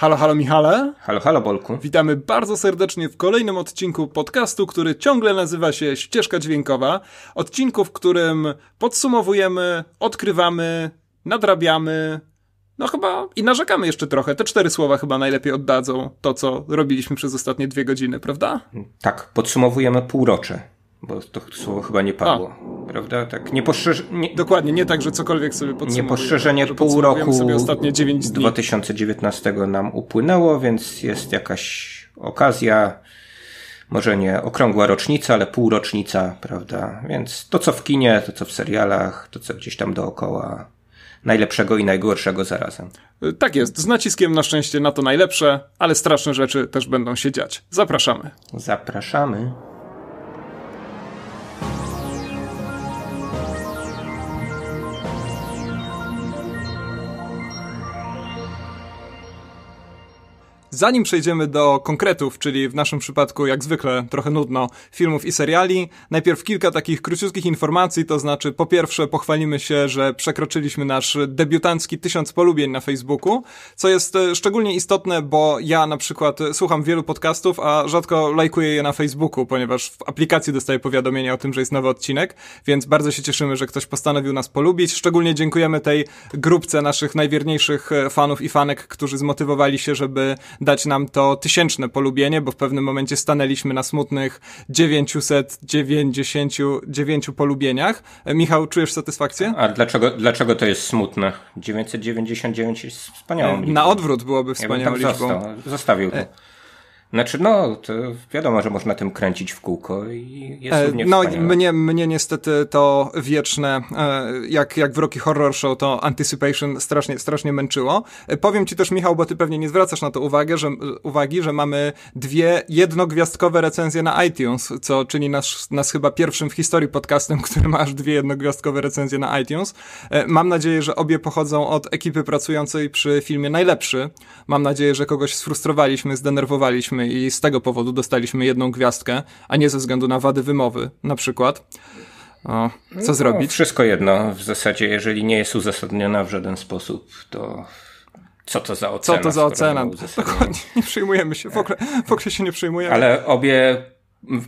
Halo, halo Michale. Halo, halo Bolku. Witamy bardzo serdecznie w kolejnym odcinku podcastu, który ciągle nazywa się Ścieżka Dźwiękowa. Odcinku, w którym podsumowujemy, odkrywamy, nadrabiamy, no chyba i narzekamy jeszcze trochę. Te cztery słowa chyba najlepiej oddadzą to, co robiliśmy przez ostatnie dwie godziny, prawda? Tak, podsumowujemy półrocze. Bo to słowo chyba nie padło, A. prawda? Tak, nie poszerz... nie... Dokładnie, nie tak, że cokolwiek sobie podsumowujemy. Nie poszerzenie pół roku sobie ostatnie 9 dni. 2019 nam upłynęło, więc jest jakaś okazja, może nie okrągła rocznica, ale półrocznica, prawda? Więc to co w kinie, to co w serialach, to co gdzieś tam dookoła, najlepszego i najgorszego zarazem. Y, tak jest, z naciskiem na szczęście na to najlepsze, ale straszne rzeczy też będą się dziać. Zapraszamy. Zapraszamy. Zanim przejdziemy do konkretów, czyli w naszym przypadku jak zwykle trochę nudno filmów i seriali, najpierw kilka takich króciutkich informacji, to znaczy po pierwsze pochwalimy się, że przekroczyliśmy nasz debiutancki tysiąc polubień na Facebooku, co jest e, szczególnie istotne, bo ja na przykład e, słucham wielu podcastów, a rzadko lajkuję je na Facebooku, ponieważ w aplikacji dostaję powiadomienia o tym, że jest nowy odcinek, więc bardzo się cieszymy, że ktoś postanowił nas polubić. Szczególnie dziękujemy tej grupce naszych najwierniejszych e, fanów i fanek, którzy zmotywowali się, żeby dać nam to tysięczne polubienie, bo w pewnym momencie stanęliśmy na smutnych 999 polubieniach. E, Michał, czujesz satysfakcję? A dlaczego, dlaczego to jest smutne? 999 jest wspaniałą e, liczbą. Na odwrót byłoby wspaniałą ja liczbą. Został, zostawił to. E, znaczy, no, to wiadomo, że można tym kręcić w kółko i jest e, równie No, mnie, mnie niestety to wieczne, e, jak, jak w Rocky Horror Show, to Anticipation strasznie, strasznie męczyło. E, powiem ci też, Michał, bo ty pewnie nie zwracasz na to uwagę, że, uwagi, że mamy dwie jednogwiazdkowe recenzje na iTunes, co czyni nas, nas chyba pierwszym w historii podcastem, który ma aż dwie jednogwiazdkowe recenzje na iTunes. Mam nadzieję, że obie pochodzą od ekipy pracującej przy filmie Najlepszy. Mam nadzieję, że kogoś sfrustrowaliśmy, zdenerwowaliśmy, i z tego powodu dostaliśmy jedną gwiazdkę, a nie ze względu na wady wymowy na przykład. O, co no, zrobić? Wszystko jedno. W zasadzie, jeżeli nie jest uzasadniona w żaden sposób, to co to za ocena? Co to za ocena? Dokładnie, nie przyjmujemy się, w ogóle, w ogóle się nie przyjmujemy. Ale obie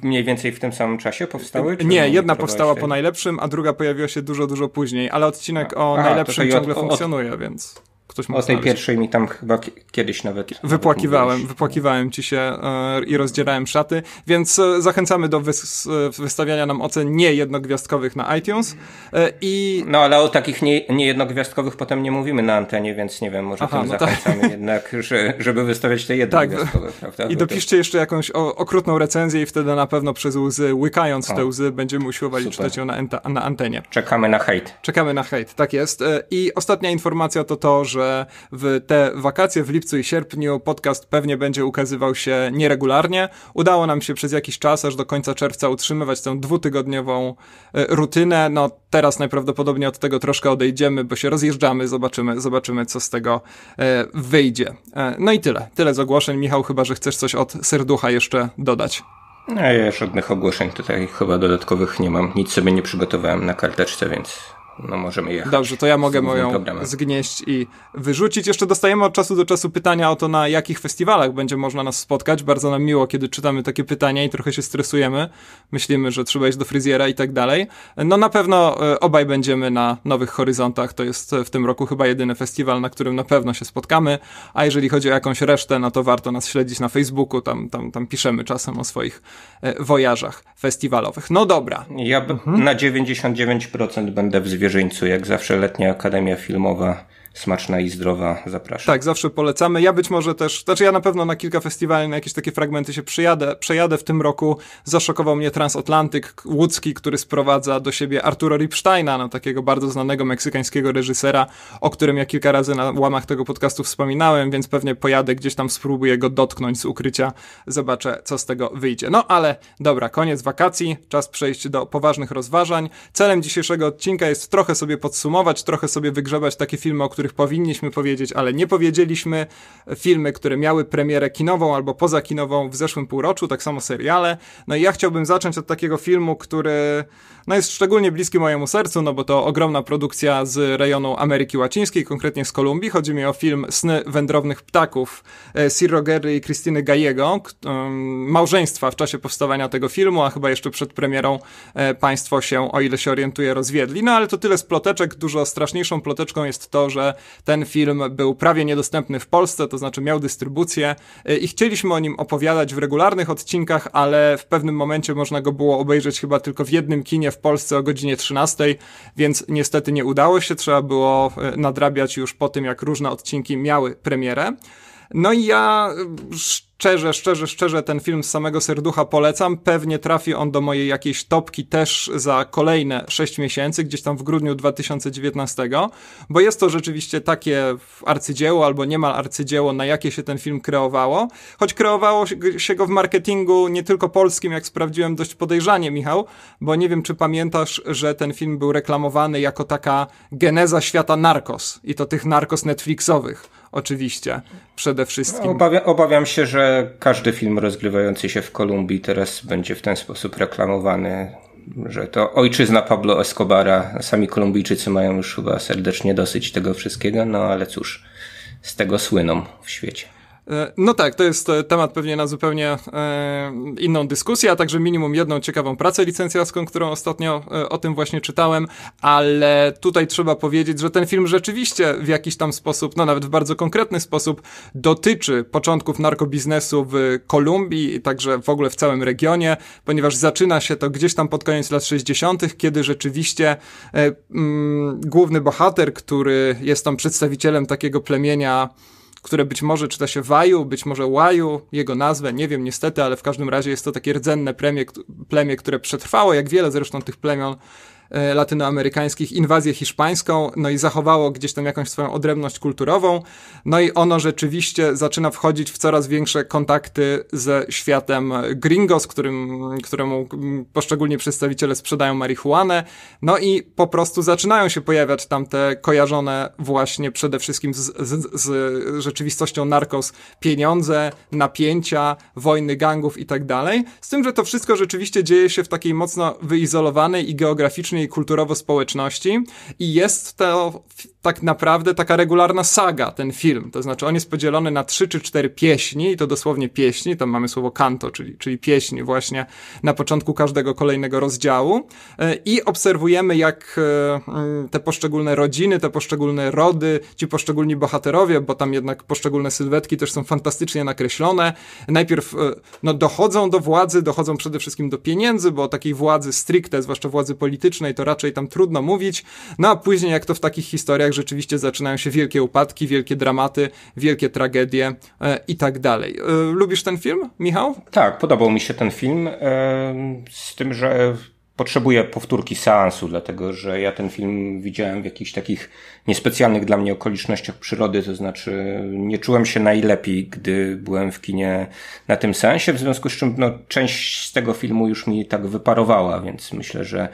mniej więcej w tym samym czasie powstały? Nie, jedna powstała się? po najlepszym, a druga pojawiła się dużo, dużo później, ale odcinek o a, najlepszym ciągle od, funkcjonuje, od, więc... Ktoś o tej znaleźć. pierwszej mi tam chyba kiedyś nawet. Wypłakiwałem, wypłakiwałem ci się yy, i rozdzierałem szaty, więc yy, zachęcamy do wys e, wystawiania nam ocen nie jednogwiazdkowych na iTunes. Yy, i... No ale o takich nie, niejednogwiazdkowych potem nie mówimy na antenie, więc nie wiem, może Aha, tym no tak. zachęcamy tak. jednak, że, żeby wystawiać te tak. jednogwiazdkowe, tak. prawda? I no dopiszcie jeszcze jakąś o, okrutną recenzję i wtedy na pewno przez łzy, łykając o. te łzy, będziemy usiłowali Super. czytać ją na, na antenie. Czekamy na hejt. Czekamy na hejt, tak jest. I ostatnia informacja to to, że że w te wakacje w lipcu i sierpniu podcast pewnie będzie ukazywał się nieregularnie. Udało nam się przez jakiś czas, aż do końca czerwca, utrzymywać tę dwutygodniową e, rutynę. No teraz najprawdopodobniej od tego troszkę odejdziemy, bo się rozjeżdżamy, zobaczymy, zobaczymy co z tego e, wyjdzie. E, no i tyle. Tyle z ogłoszeń. Michał, chyba, że chcesz coś od serducha jeszcze dodać. No, ja żadnych ogłoszeń tutaj chyba dodatkowych nie mam. Nic sobie nie przygotowałem na karteczce, więc no możemy jechać. Dobrze, to ja mogę moją zgnieść i wyrzucić. Jeszcze dostajemy od czasu do czasu pytania o to, na jakich festiwalach będzie można nas spotkać. Bardzo nam miło, kiedy czytamy takie pytania i trochę się stresujemy. Myślimy, że trzeba iść do fryzjera i tak dalej. No na pewno e, obaj będziemy na Nowych Horyzontach. To jest e, w tym roku chyba jedyny festiwal, na którym na pewno się spotkamy. A jeżeli chodzi o jakąś resztę, no to warto nas śledzić na Facebooku. Tam, tam, tam piszemy czasem o swoich e, wojażach festiwalowych. No dobra. Ja mhm. na 99% będę w zwierzyńcu, jak zawsze letnia Akademia Filmowa smaczna i zdrowa. Zapraszam. Tak, zawsze polecamy. Ja być może też, znaczy ja na pewno na kilka festiwali, na jakieś takie fragmenty się przyjadę, przejadę w tym roku. Zaszokował mnie Transatlantyk Łódzki, który sprowadza do siebie Arturo Ripsteina, no, takiego bardzo znanego meksykańskiego reżysera, o którym ja kilka razy na łamach tego podcastu wspominałem, więc pewnie pojadę gdzieś tam, spróbuję go dotknąć z ukrycia, zobaczę co z tego wyjdzie. No ale dobra, koniec wakacji, czas przejść do poważnych rozważań. Celem dzisiejszego odcinka jest trochę sobie podsumować, trochę sobie wygrzebać takie filmy, o których których powinniśmy powiedzieć, ale nie powiedzieliśmy, filmy, które miały premierę kinową albo pozakinową w zeszłym półroczu, tak samo seriale. No i ja chciałbym zacząć od takiego filmu, który no jest szczególnie bliski mojemu sercu, no bo to ogromna produkcja z rejonu Ameryki Łacińskiej, konkretnie z Kolumbii. Chodzi mi o film Sny Wędrownych Ptaków Ciro e, Gerry i Krystyny Gajego, małżeństwa w czasie powstawania tego filmu, a chyba jeszcze przed premierą e, państwo się, o ile się orientuję, rozwiedli. No ale to tyle z ploteczek. Dużo straszniejszą ploteczką jest to, że ten film był prawie niedostępny w Polsce, to znaczy miał dystrybucję e, i chcieliśmy o nim opowiadać w regularnych odcinkach, ale w pewnym momencie można go było obejrzeć chyba tylko w jednym kinie w Polsce o godzinie 13, więc niestety nie udało się, trzeba było e, nadrabiać już po tym, jak różne odcinki miały premierę. No i ja y, szczerze, szczerze, szczerze ten film z samego serducha polecam. Pewnie trafi on do mojej jakiejś topki też za kolejne 6 miesięcy, gdzieś tam w grudniu 2019, bo jest to rzeczywiście takie arcydzieło albo niemal arcydzieło, na jakie się ten film kreowało. Choć kreowało się go w marketingu nie tylko polskim, jak sprawdziłem dość podejrzanie, Michał, bo nie wiem, czy pamiętasz, że ten film był reklamowany jako taka geneza świata narkos i to tych narkos Netflixowych oczywiście, przede wszystkim. No, obawia, obawiam się, że każdy film rozgrywający się w Kolumbii teraz będzie w ten sposób reklamowany, że to ojczyzna Pablo Escobara. Sami Kolumbijczycy mają już chyba serdecznie dosyć tego wszystkiego, no ale cóż, z tego słyną w świecie. E, no tak, to jest e, temat pewnie na zupełnie e, inną dyskusję, a także minimum jedną ciekawą pracę licencjacką, którą ostatnio o tym właśnie czytałem, ale tutaj trzeba powiedzieć, że ten film rzeczywiście w jakiś tam sposób, no nawet w bardzo konkretny sposób, dotyczy początków narkobiznesu w Kolumbii i także w ogóle w całym regionie, ponieważ zaczyna się to gdzieś tam pod koniec lat 60., kiedy rzeczywiście mm, główny bohater, który jest tam przedstawicielem takiego plemienia, które być może czyta się Waju, być może Łaju, jego nazwę, nie wiem niestety, ale w każdym razie jest to takie rdzenne plemię, plemię które przetrwało, jak wiele zresztą tych plemion E, latynoamerykańskich inwazję hiszpańską, no i zachowało gdzieś tam jakąś swoją odrębność kulturową, no i ono rzeczywiście zaczyna wchodzić w coraz większe kontakty ze światem gringos, którym, któremu poszczególni przedstawiciele sprzedają marihuanę, no i po prostu zaczynają się pojawiać tam te kojarzone właśnie przede wszystkim z, z, z rzeczywistością narkos pieniądze, napięcia, wojny gangów i tak dalej, z tym, że to wszystko rzeczywiście dzieje się w takiej mocno wyizolowanej i geograficznie i kulturowo-społeczności i jest to tak naprawdę taka regularna saga, ten film. To znaczy on jest podzielony na trzy czy cztery pieśni i to dosłownie pieśni, tam mamy słowo kanto, czyli, czyli pieśni właśnie na początku każdego kolejnego rozdziału e, i obserwujemy jak e, mm, te poszczególne rodziny, te poszczególne rody, ci poszczególni bohaterowie, bo tam jednak poszczególne sylwetki też są fantastycznie nakreślone, najpierw e, no, dochodzą do władzy, dochodzą przede wszystkim do pieniędzy, bo takiej władzy stricte, zwłaszcza władzy politycznej, to raczej tam trudno mówić, no a później jak to w takich historiach rzeczywiście zaczynają się wielkie upadki, wielkie dramaty, wielkie tragedie e, i tak dalej. E, lubisz ten film, Michał? Tak, podobał mi się ten film, e, z tym, że potrzebuję powtórki seansu, dlatego że ja ten film widziałem w jakichś takich niespecjalnych dla mnie okolicznościach przyrody, to znaczy nie czułem się najlepiej, gdy byłem w kinie na tym seansie, w związku z czym no, część z tego filmu już mi tak wyparowała, więc myślę, że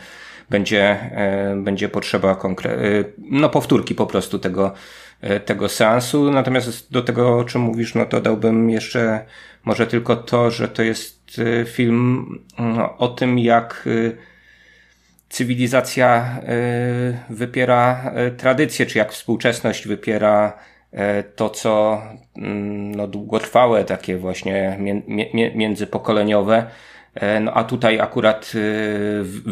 będzie, e, będzie potrzeba konkre- e, no powtórki po prostu tego, e, tego seansu. Natomiast do tego, o czym mówisz, no to dałbym jeszcze może tylko to, że to jest film mm, o tym, jak cywilizacja wypiera tradycję, czy jak współczesność wypiera to, co mm, no, długotrwałe, takie właśnie międzypokoleniowe E, no a tutaj akurat e,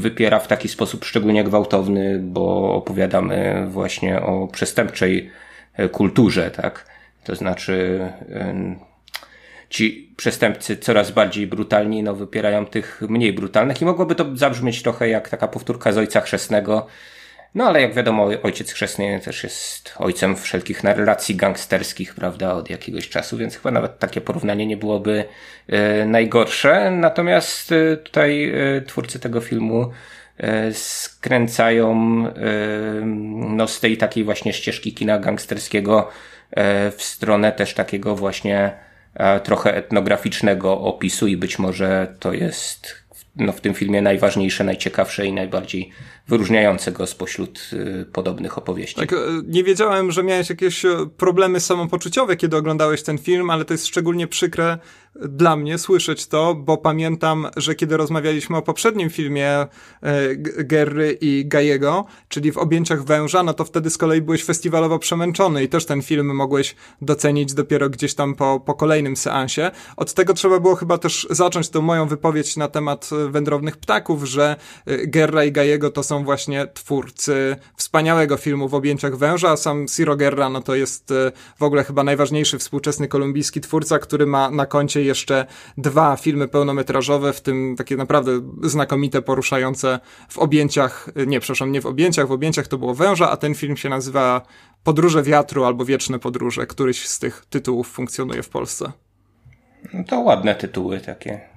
wypiera w taki sposób szczególnie gwałtowny, bo opowiadamy właśnie o przestępczej e, kulturze, tak? To znaczy ci przestępcy coraz bardziej brutalni, no wypierają tych mniej brutalnych i mogłoby to zabrzmieć trochę jak taka powtórka z Ojca Chrzestnego, no ale jak wiadomo, ojciec chrzestny też jest ojcem wszelkich narracji gangsterskich, prawda, od jakiegoś czasu, więc chyba nawet takie porównanie nie byłoby e, najgorsze. Natomiast e, tutaj e, twórcy tego filmu e, skręcają e, no, z tej takiej właśnie ścieżki kina gangsterskiego e, w stronę też takiego właśnie trochę etnograficznego opisu i być może to jest no, w tym filmie najważniejsze, najciekawsze i najbardziej wyróżniające go spośród y, podobnych opowieści. Tak, e, nie wiedziałem, że miałeś jakieś e, problemy samopoczuciowe, kiedy oglądałeś ten film, ale to jest szczególnie przykre e, dla mnie słyszeć to, bo pamiętam, że kiedy rozmawialiśmy o poprzednim filmie Gerry i Gajego, czyli w objęciach węża, no to wtedy z kolei byłeś festiwalowo przemęczony i też ten film mogłeś docenić dopiero gdzieś tam po, po kolejnym seansie. Od tego trzeba było chyba też zacząć tą moją wypowiedź na temat wędrownych ptaków, że Gerra i Gajego to są są właśnie twórcy wspaniałego filmu w objęciach węża, a sam Ciro Guerra no to jest e, w ogóle chyba najważniejszy współczesny kolumbijski twórca, który ma na koncie jeszcze dwa filmy pełnometrażowe, w tym takie naprawdę znakomite, poruszające w objęciach, e, nie, przepraszam, nie w objęciach, w objęciach to było węża, a ten film się nazywa Podróże wiatru albo Wieczne Podróże, któryś z tych tytułów funkcjonuje w Polsce. No to ładne tytuły takie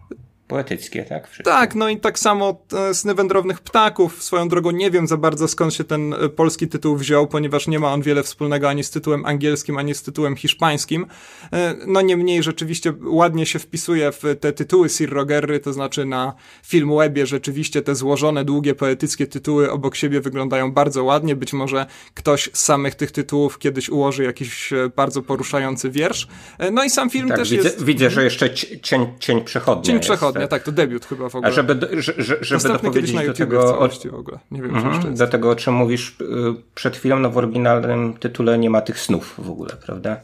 poetyckie, tak? Wszystko. Tak, no i tak samo e, Sny Wędrownych Ptaków. Swoją drogą nie wiem za bardzo skąd się ten e, polski tytuł wziął, ponieważ nie ma on wiele wspólnego ani z tytułem angielskim, ani z tytułem hiszpańskim. E, no niemniej rzeczywiście ładnie się wpisuje w te tytuły Sir Rogerry, to znaczy na film webie rzeczywiście te złożone, długie, poetyckie tytuły obok siebie wyglądają bardzo ładnie. Być może ktoś z samych tych tytułów kiedyś ułoży jakiś bardzo poruszający wiersz. No i sam film tak, też widzę, jest... Widzę, że mhm. jeszcze cień, cień przechodnia Cień przechodnia dokładnie, tak. tak, to debiut chyba w ogóle. A żeby, żeby, żeby dopowiedzieć na do tego... O... w ogóle. Nie wiem, mhm, czy do tego, o czym mówisz y, przed chwilą, no w oryginalnym tytule nie ma tych snów w ogóle, prawda?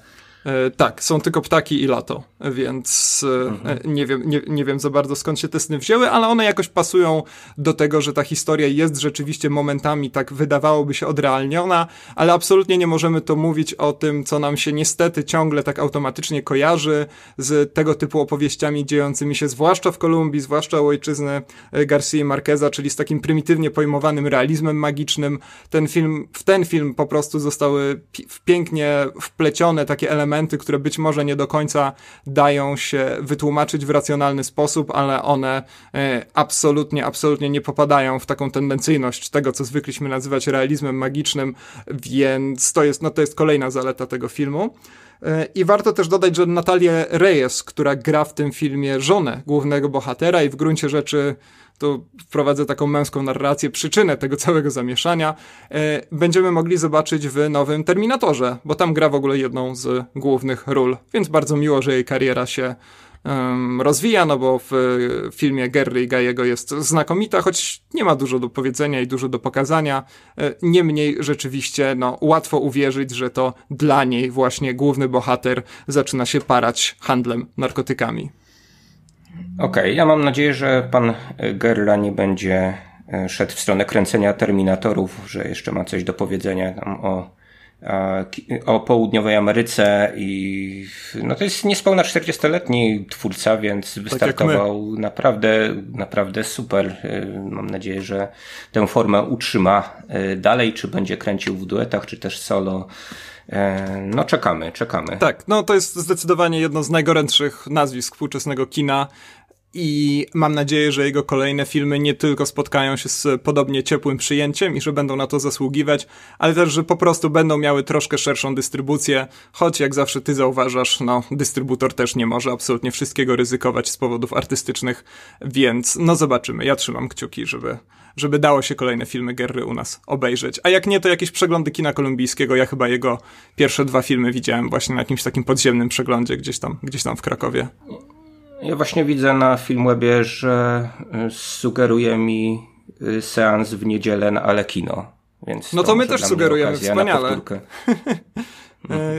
E, tak, są tylko ptaki i lato, więc e, mhm. E, nie, wiem, nie, nie wiem za bardzo skąd się te sny wzięły, ale one jakoś pasują do tego, że ta historia jest rzeczywiście momentami tak wydawałoby się odrealniona, ale absolutnie nie możemy to mówić o tym, co nam się niestety ciągle tak automatycznie kojarzy z tego typu opowieściami dziejącymi się zwłaszcza w Kolumbii, zwłaszcza u ojczyzny Garcia Marqueza, czyli z takim prymitywnie pojmowanym realizmem magicznym. Ten film, w ten film po prostu zostały pięknie wplecione takie elementy elementy, które być może nie do końca dają się wytłumaczyć w racjonalny sposób, ale one e, absolutnie, absolutnie nie popadają w taką tendencyjność tego, co zwykliśmy nazywać realizmem magicznym, więc to jest, no to jest kolejna zaleta tego filmu. E, I warto też dodać, że Natalia Reyes, która gra w tym filmie żonę głównego bohatera i w gruncie rzeczy to wprowadzę taką męską narrację, przyczynę tego całego zamieszania, e, będziemy mogli zobaczyć w nowym Terminatorze, bo tam gra w ogóle jedną z głównych ról, więc bardzo miło, że jej kariera się rozwija, no bo w filmie Gary Gajego jest znakomita, choć nie ma dużo do powiedzenia i dużo do pokazania. E, niemniej rzeczywiście no, łatwo uwierzyć, że to dla niej właśnie główny bohater zaczyna się parać handlem narkotykami. Okej, okay, ja mam nadzieję, że pan e, Gerla nie będzie e, szedł w stronę kręcenia Terminatorów, że jeszcze ma coś do powiedzenia o, o południowej Ameryce i no to jest niespełna 40-letni twórca, więc tak wystartował tak naprawdę, naprawdę super. E, mam nadzieję, że tę formę utrzyma dalej, czy będzie kręcił w duetach, czy też solo. E, no tak. czekamy, czekamy. Tak, no to jest zdecydowanie jedno z najgorętszych nazwisk współczesnego kina i mam nadzieję, że jego kolejne filmy nie tylko spotkają się z podobnie ciepłym przyjęciem i że będą na to zasługiwać, ale też, że po prostu będą miały troszkę szerszą dystrybucję, choć jak zawsze ty zauważasz, no, dystrybutor też nie może absolutnie wszystkiego ryzykować z powodów artystycznych, więc no zobaczymy, ja trzymam kciuki, żeby żeby dało się kolejne filmy Gerry u nas obejrzeć. A jak nie, to jakieś przeglądy kina kolumbijskiego. Ja chyba jego pierwsze dwa filmy widziałem właśnie na jakimś takim podziemnym przeglądzie gdzieś tam, gdzieś tam w Krakowie. Ja właśnie widzę na Filmwebie, że e, sugeruje mi e, seans w niedzielę na Ale Kino. Więc no to, to my też sugerujemy, wspaniale.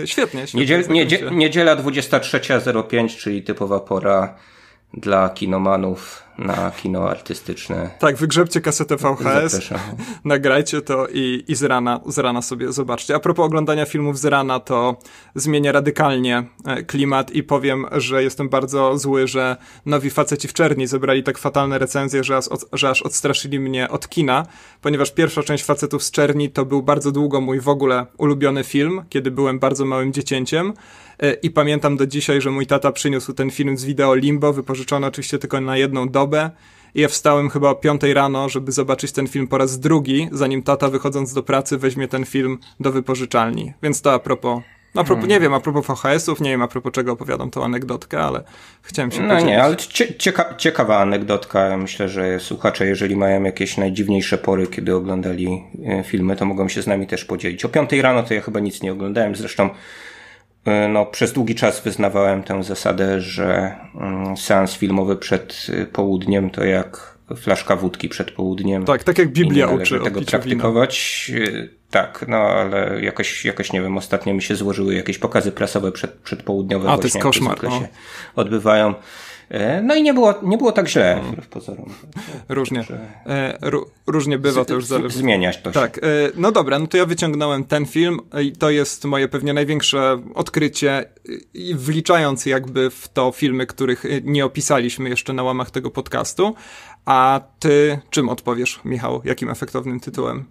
E, świetnie, świetnie. Niedziel, niedzie, niedziela 23.05, czyli typowa pora dla kinomanów na kino artystyczne. Tak, wygrzebcie kasetę VHS, nagrajcie to i, i z, rana, z rana sobie zobaczcie. A propos oglądania filmów z rana, to zmienię radykalnie e, klimat i powiem, że jestem bardzo zły, że nowi faceci w czerni zebrali tak fatalne recenzje, że aż, od, że aż odstraszyli mnie od kina, ponieważ pierwsza część facetów z czerni to był bardzo długo mój w ogóle ulubiony film, kiedy byłem bardzo małym dziecięciem. E, I pamiętam do dzisiaj, że mój tata przyniósł ten film z wideo Limbo, wypożyczony oczywiście tylko na jedną dobę. I ja wstałem chyba o 5 rano, żeby zobaczyć ten film po raz drugi, zanim tata wychodząc do pracy weźmie ten film do wypożyczalni. Więc to a propos a propos, hmm. nie wiem, a propos VHS-ów, nie wiem, a propos czego opowiadam tą anegdotkę, ale chciałem się No podzielić. nie, ale cieka ciekawa anegdotka. Myślę, że słuchacze, jeżeli mają jakieś najdziwniejsze pory, kiedy oglądali e, filmy, to mogą się z nami też podzielić. O 5 rano to ja chyba nic nie oglądałem, zresztą Y, no, przez długi czas wyznawałem tę zasadę, że mm, seans filmowy przed y, południem to jak flaszka wódki przed południem. Tak, tak jak Biblia I uczy tego praktykować. Wina. Y, tak, no ale jakoś, jakoś nie wiem, ostatnio mi się złożyły jakieś pokazy prasowe przed, przedpołudniowe. A, to jest koszmar. No. Się odbywają. E, no i nie było, nie było tak źle w pozorom. Różnie. E, różnie bywa, to już zależy. Zmieniać to się. Tak. E, no dobra, no to ja wyciągnąłem ten film i to jest moje pewnie największe odkrycie, wliczając jakby w to filmy, których nie opisaliśmy jeszcze na łamach tego podcastu. A ty czym odpowiesz, Michał? Jakim efektownym tytułem?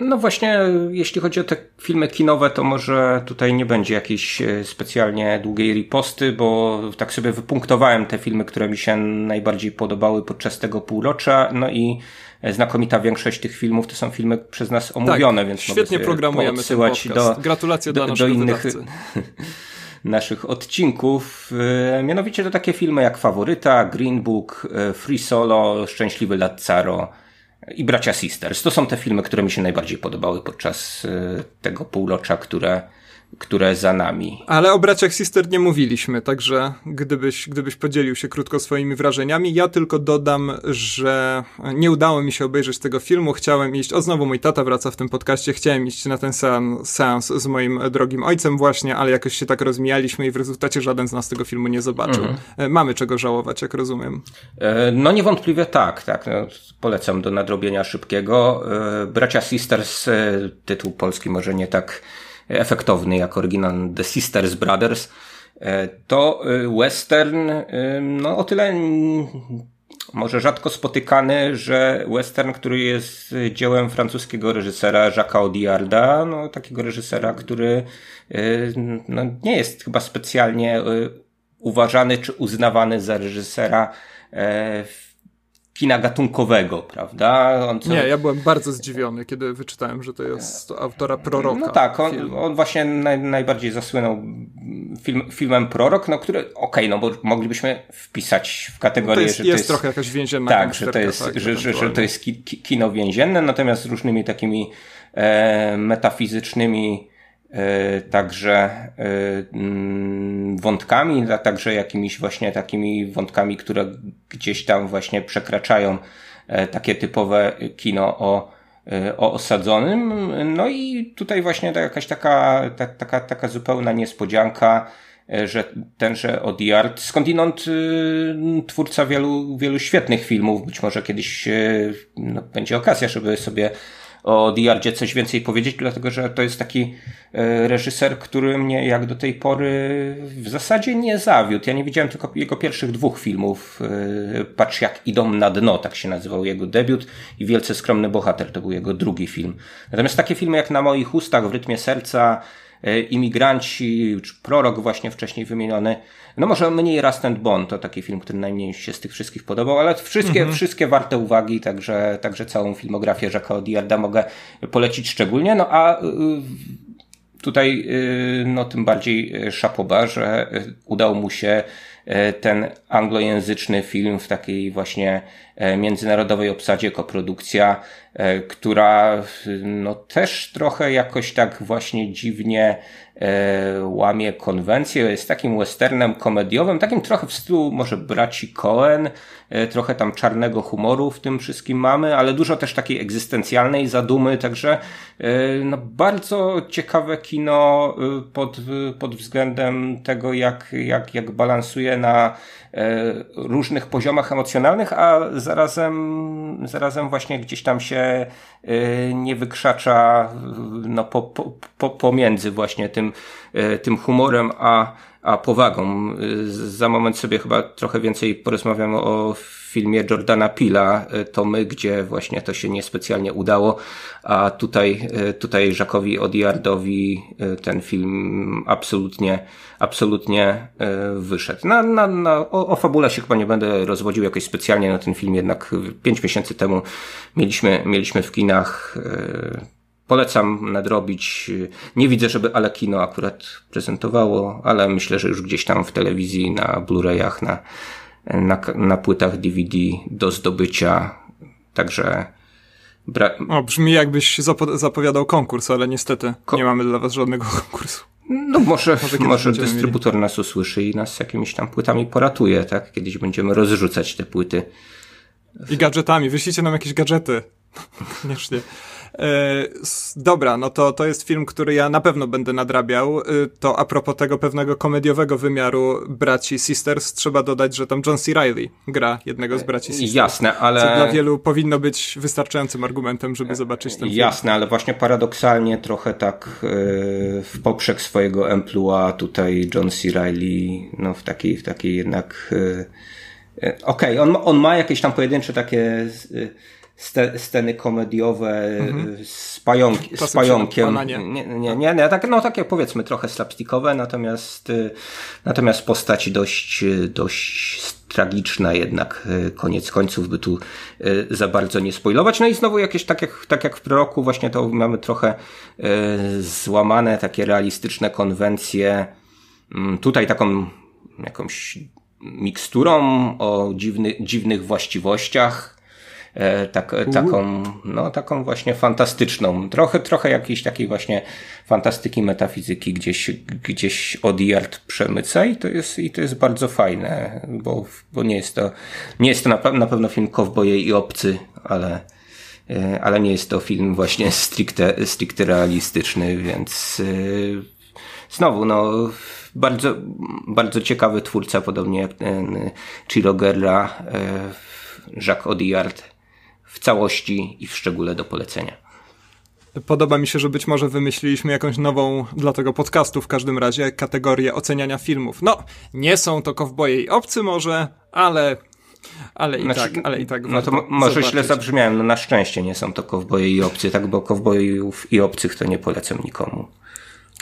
No właśnie, jeśli chodzi o te filmy kinowe, to może tutaj nie będzie jakiejś e, specjalnie długiej riposty, bo tak sobie wypunktowałem te filmy, które mi się najbardziej podobały podczas tego półrocza, no i e, znakomita większość tych filmów to są filmy przez nas tak, omówione, tak, więc świetnie programujemy odsyłać do, Gratulacje do, do innych naszych odcinków. E, mianowicie to takie filmy jak Faworyta, Green Book, Free Solo, Szczęśliwy Lazzaro, i Bracia Sisters. To są te filmy, które mi się najbardziej podobały podczas y, tego półrocza, które które za nami. Ale o braciach Sister nie mówiliśmy, także gdybyś, gdybyś podzielił się krótko swoimi wrażeniami, ja tylko dodam, że nie udało mi się obejrzeć tego filmu, chciałem iść, o znowu mój tata wraca w tym podcaście, chciałem iść na ten seans, z moim drogim ojcem właśnie, ale jakoś się tak rozmijaliśmy i w rezultacie żaden z nas tego filmu nie zobaczył. Mhm. E, mamy czego żałować, jak rozumiem. E, no niewątpliwie tak, tak. No, polecam do nadrobienia szybkiego. E, bracia Sisters, tytuł polski może nie tak efektowny jak oryginał The Sisters Brothers, e, to e, western, e, no o tyle może rzadko spotykany, że western, który jest dziełem francuskiego reżysera Jacques'a Audiarda, no takiego reżysera, który no, nie jest chyba specjalnie uważany czy uznawany za reżysera kina gatunkowego, prawda? Co... Nie, ja byłem bardzo zdziwiony, kiedy wyczytałem, że to jest autora proroka. No tak, on, on właśnie naj, najbardziej zasłynął film, filmem Prorok, no który, okej, okay, no bo moglibyśmy wpisać w kategorię, no jest, że to jest... jest trochę jakaś więzienna Tak, że to jest, tak, że, że, że to jest ki, ki, kino więzienne, natomiast różnymi takimi e, metafizycznymi E, także e, mm, wątkami, a także jakimiś właśnie takimi wątkami, które gdzieś tam właśnie przekraczają e, takie typowe kino o, o osadzonym. No i tutaj właśnie ta jakaś taka, ta, taka, taka zupełna niespodzianka, że tenże Odiart, skądinąd y, twórca wielu, wielu świetnych filmów, być może kiedyś no, będzie okazja, żeby sobie o Diardzie coś więcej powiedzieć, dlatego że to jest taki e, reżyser, który mnie jak do tej pory w zasadzie nie zawiódł. Ja nie widziałem tylko jego pierwszych dwóch filmów. E, Patrz jak idą na dno, tak się nazywał jego debiut i Wielce Skromny Bohater to był jego drugi film. Natomiast takie filmy jak Na moich ustach, W rytmie serca, E, imigranci, czy Prorok właśnie wcześniej wymieniony. No może mniej Rust and Bond, to taki film, który najmniej się z tych wszystkich podobał, ale wszystkie, mhm. wszystkie warte uwagi, także, także całą filmografię Jacques'a Odiarda mogę polecić szczególnie. No a y, tutaj y, no tym bardziej y, szapoba, że udał mu się ten anglojęzyczny film w takiej właśnie E, międzynarodowej obsadzie, koprodukcja, e, która e, no też trochę jakoś tak właśnie dziwnie łamie konwencję, jest takim westernem komediowym, takim trochę w stylu może braci Cohen, trochę tam czarnego humoru w tym wszystkim mamy, ale dużo też takiej egzystencjalnej zadumy, także no bardzo ciekawe kino pod, pod względem tego, jak, jak, jak balansuje na różnych poziomach emocjonalnych, a zarazem, zarazem właśnie gdzieś tam się y, nie wykrzacza y, no, po, po, pomiędzy właśnie tym, y, tym humorem a, a powagą. Za moment sobie chyba trochę więcej porozmawiam o filmie Jordana Pila y, to my gdzie właśnie to się niespecjalnie udało, a tutaj, y, tutaj Jacques'owi Odiardowi y, ten film absolutnie, absolutnie wyszedł. Na, na, na, o, o fabule się chyba nie będę rozwodził jakoś specjalnie, na ten film jednak 5 miesięcy temu mieliśmy, mieliśmy w kinach Polecam nadrobić. Nie widzę, żeby ale kino akurat prezentowało, ale myślę, że już gdzieś tam w telewizji, na Blu-rayach, na, na, na płytach DVD do zdobycia, także Bra o, brzmi jakbyś zapo zapowiadał konkurs, ale niestety Ko nie mamy dla was żadnego konkursu. No może, może, dystrybutor mieli. nas usłyszy i nas jakimiś tam płytami poratuje, tak? Kiedyś będziemy rozrzucać te płyty. I gadżetami, wyślijcie nam jakieś gadżety. Koniecznie. E, dobra, no to, to jest film, który ja na pewno będę nadrabiał. E, to a propos tego pewnego komediowego wymiaru braci Sisters, trzeba dodać, że tam John C. Riley gra jednego z e, braci Sisters. Jasne, ale... Co dla wielu powinno być wystarczającym argumentem, żeby zobaczyć ten film. Jasne, ale właśnie paradoksalnie trochę tak w poprzek swojego emplua tutaj John C. Riley, no w takiej, w takiej jednak... Okej, okay, on, on ma jakieś tam pojedyncze takie sceny komediowe mhm. z, pająki, z pająkiem. Nie, nie, tak. nie, nie, tak, no takie powiedzmy trochę slapstickowe, natomiast, y, natomiast postać dość, y, dość tragiczna jednak y, koniec końców, by tu za bardzo nie spoilować. No i znowu jakieś, tak jak, tak jak w proroku, właśnie to mamy trochę złamane takie realistyczne konwencje. Mm, tutaj taką jakąś miksturą o dziwny, dziwnych właściwościach, E, tak, e, taką, no, taką właśnie fantastyczną, trochę, trochę jakiejś takiej właśnie fantastyki, metafizyki gdzieś, gdzieś od Yard przemyca i to jest, i to jest bardzo fajne, bo, bo nie jest to, nie jest to na, na pewno film Kowboje i Obcy, ale, e, ale nie jest to film właśnie stricte, stricte realistyczny, więc znowu, no, bardzo, bardzo ciekawy twórca, podobnie jak ten Chiro Guerra, Jacques Odiard w całości i w szczególe do polecenia. Podoba mi się, że być może wymyśliliśmy jakąś nową dla tego podcastu w każdym razie kategorię oceniania filmów. No, nie są to kowboje i obcy może, ale ale i znaczy, tak, ale i tak. No to może zobaczyć. źle zabrzmiałem. No na szczęście nie są to kowboje i obcy, tak, bo kowbojów i obcych to nie polecam nikomu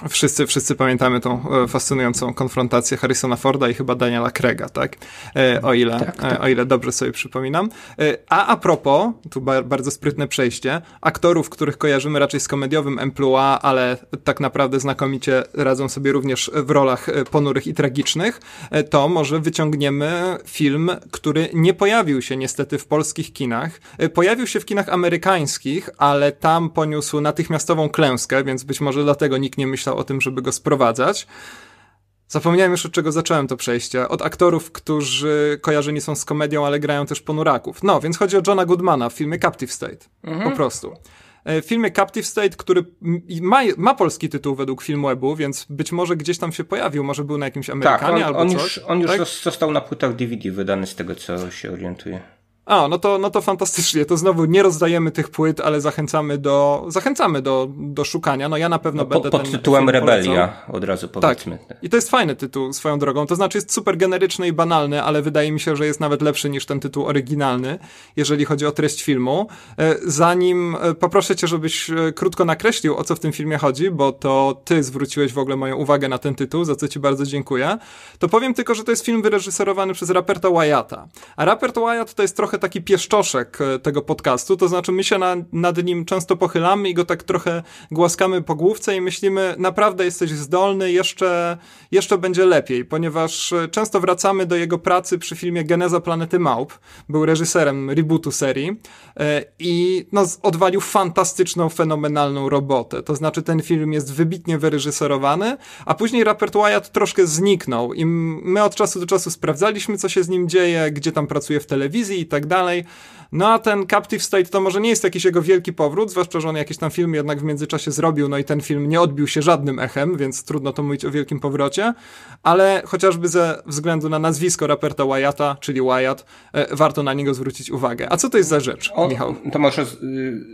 wszyscy, wszyscy pamiętamy tą e, fascynującą konfrontację Harrisona Forda i chyba Daniela Krega, tak? E, o ile, tak, e, tak. O ile dobrze sobie przypominam. A a propos, tu bardzo sprytne przejście, aktorów, których kojarzymy raczej z komediowym emploi, ale tak naprawdę znakomicie radzą sobie również w rolach ponurych i tragicznych, to może wyciągniemy film, który nie pojawił się niestety w polskich kinach. Pojawił się w kinach amerykańskich, ale tam poniósł natychmiastową klęskę, więc być może dlatego nikt nie myślał o tym, żeby go sprowadzać. Zapomniałem już, od czego zacząłem to przejście. Od aktorów, którzy kojarzeni są z komedią, ale grają też ponuraków. No, więc chodzi o Johna Goodmana w filmie Captive State. Mhm. Po prostu. E, w filmie Captive State, który ma, ma polski tytuł według filmu Ebu, więc być może gdzieś tam się pojawił, może był na jakimś tak, Amerykanie tak, on, albo on coś. Już, on już tak? został na płytach DVD wydany z tego, co się orientuję. A, no to, no to fantastycznie. To znowu nie rozdajemy tych płyt, ale zachęcamy do, zachęcamy do, do szukania. No ja na pewno no, po, będę pod ten tytułem Rebelia polecał. od razu tak. powiedzmy. Tak. I to jest fajny tytuł swoją drogą. To znaczy jest super generyczny i banalny, ale wydaje mi się, że jest nawet lepszy niż ten tytuł oryginalny, jeżeli chodzi o treść filmu. E, zanim e, poproszę cię, żebyś e, krótko nakreślił, o co w tym filmie chodzi, bo to ty zwróciłeś w ogóle moją uwagę na ten tytuł, za co ci bardzo dziękuję. To powiem tylko, że to jest film wyreżyserowany przez Raperta Wyatta. A Rapert Wyatt to jest trochę trochę taki pieszczoszek e, tego podcastu, to znaczy my się na, nad nim często pochylamy i go tak trochę głaskamy po główce i myślimy, naprawdę jesteś zdolny, jeszcze, jeszcze będzie lepiej, ponieważ e, często wracamy do jego pracy przy filmie Geneza Planety Maup, był reżyserem rebootu serii e, i no, odwalił fantastyczną, fenomenalną robotę, to znaczy ten film jest wybitnie wyreżyserowany, a później Wyatt troszkę zniknął i my od czasu do czasu sprawdzaliśmy, co się z nim dzieje, gdzie tam pracuje w telewizji i tak tak dalej. No a ten Captive State to może nie jest jakiś jego wielki powrót, zwłaszcza, że on jakieś tam filmy jednak w międzyczasie zrobił, no i ten film nie odbił się żadnym echem, więc trudno to mówić o wielkim powrocie, ale chociażby ze względu na nazwisko raperta Wyata, czyli Wyatt, e, warto na niego zwrócić uwagę. A co to jest za rzecz, o, Michał? To może z,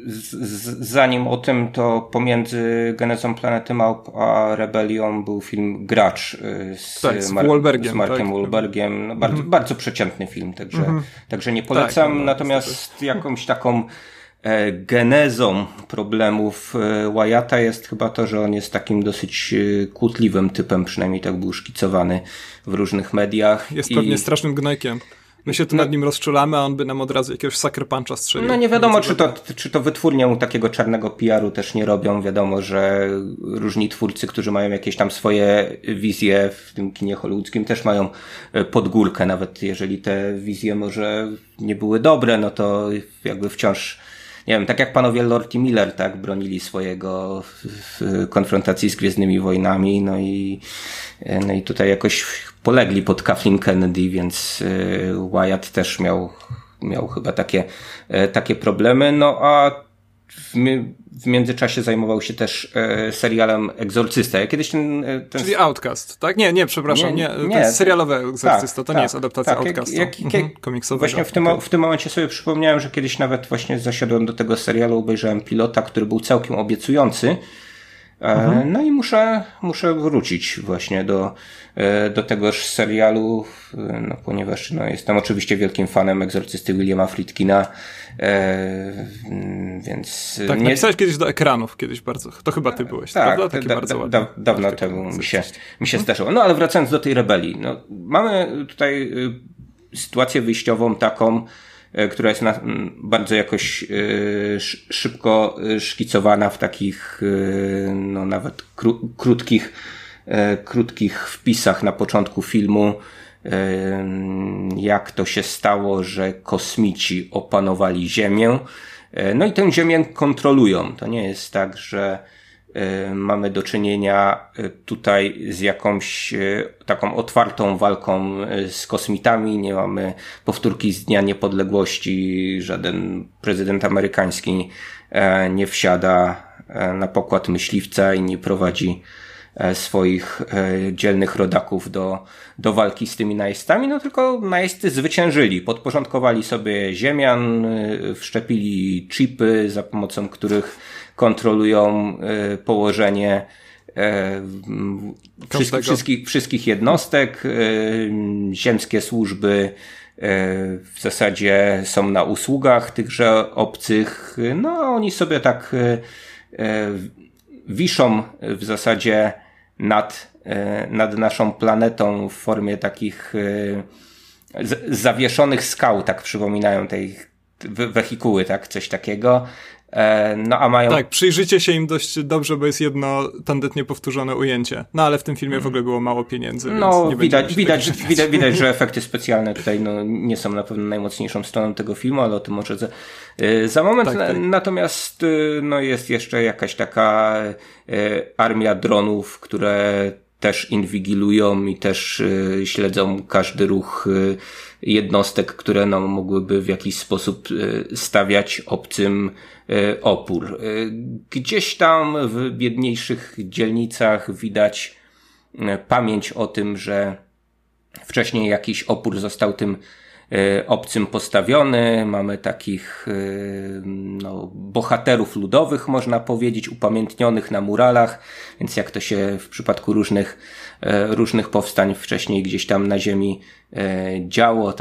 z, z, zanim o tym, to pomiędzy Genezą Planety Małp a Rebelią był film Gracz e, z, tak, z, Mar z Markiem tak. Wolbergiem. No, bardzo, mm. bardzo przeciętny film, także, mm -hmm. także nie polecam, tak, no, natomiast jakąś taką e, genezą problemów e, Wyata jest chyba to, że on jest takim dosyć e, kłótliwym typem, przynajmniej tak był szkicowany w różnych mediach. Jest pewnie strasznym gnojkiem. My się tu no- nad nim rozczulamy, a on by nam od razu jakiegoś sucker puncha strzelił. No nie wiadomo, czy to, czy to wytwórnie mu takiego czarnego PR-u też nie robią. Wiadomo, że różni twórcy, którzy mają jakieś tam swoje wizje w tym kinie hollywoodzkim też mają e, podgórkę, nawet jeżeli te wizje może nie były dobre, no to jakby wciąż nie wiem, tak jak panowie Lord i Miller, tak, bronili swojego w konfrontacji z Gwiezdnymi Wojnami, no i, no i tutaj jakoś polegli pod Kathleen Kennedy, więc y, Wyatt też miał miał chyba takie, y, takie problemy. No a w, międzyczasie zajmował się też e, serialem Egzorcysta. Ja kiedyś ten, e, ten... Czyli Outcast, tak? Nie, nie, przepraszam, nie, nie, nie. serialowy Egzorcysta, tak, to nie jest tak, tak, adaptacja tak, Outcasta, jak, jak, jak mhm, komiksowego. Właśnie w tym, okay. w tym momencie sobie przypomniałem, że kiedyś nawet właśnie zasiadłem do tego serialu, obejrzałem pilota, który był całkiem obiecujący. E, mhm. No i muszę, muszę wrócić właśnie do, e, do tegoż serialu, no, ponieważ no, jestem oczywiście wielkim fanem egzorcysty Williama Fritkina E, więc tak, nie... napisałeś kiedyś do ekranów, kiedyś bardzo, to chyba ty byłeś, tak, prawda? Takie da, bardzo ładny. Da, da, dawno tak, temu mi się, mi się mhm. zdarzyło. No ale wracając do tej rebelii, no, mamy tutaj y, sytuację wyjściową taką, y, która jest na, mm, bardzo jakoś y, szybko y, szkicowana w takich y, no nawet kró, krótkich, y, krótkich wpisach na początku filmu jak to się stało, że kosmici opanowali Ziemię. E, no i tę Ziemię kontrolują. To nie jest tak, że e, mamy do czynienia e, tutaj z jakąś taką otwartą walką z kosmitami. Nie mamy powtórki z Dnia Niepodległości. Żaden prezydent amerykański nie wsiada na pokład myśliwca i nie prowadzi E, swoich e, dzielnych rodaków do, do walki z tymi najeźdźcami, no tylko najesty zwyciężyli, podporządkowali sobie ziemian, e, wszczepili chipy, za pomocą których kontrolują położenie wszystkich, wszystkich, wszystkich jednostek, ziemskie służby w zasadzie są na usługach tychże obcych, no oni sobie tak wiszą w zasadzie nad, e, nad naszą planetą w formie takich e, zawieszonych skał, tak przypominają tej wehikuły, tak, coś takiego. E, no a mają. Tak, przyjrzyjcie się im dość dobrze, bo jest jedno tandetnie powtórzone ujęcie. No ale w tym filmie w ogóle było mało pieniędzy. No, widać, widać, widać, widać, że efekty specjalne tutaj no, nie są na pewno najmocniejszą stroną tego filmu, ale o tym może za, y, za moment. Tak, tak. Natomiast y, no, jest jeszcze jakaś taka y, armia dronów, które też inwigilują i też śledzą każdy ruch jednostek, które no, mogłyby w jakiś sposób e, stawiać obcym e, opór. E, gdzieś tam w biedniejszych dzielnicach widać pamięć o tym, że wcześniej jakiś opór został tym E, obcym postawiony, mamy takich e, no, bohaterów ludowych, można powiedzieć, upamiętnionych na muralach, więc jak to się w przypadku różnych, e, różnych powstań wcześniej gdzieś tam na ziemi działo,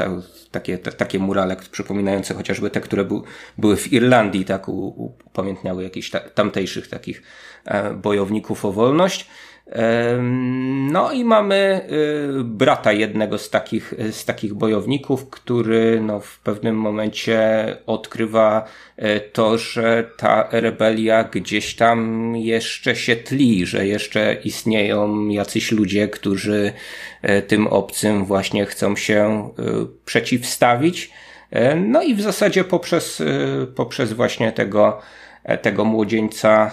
takie, takie murale przypominające chociażby te, które by, były w Irlandii, tak upamiętniały jakichś tamtejszych takich bojowników o wolność. No i mamy y, brata jednego z takich, z takich bojowników, który no w pewnym momencie odkrywa y, to, że ta rebelia gdzieś tam jeszcze się tli, że jeszcze istnieją jacyś ludzie, którzy y, tym obcym właśnie chcą się przeciwstawić. E, no i w zasadzie poprzez, poprzez właśnie tego, e, tego młodzieńca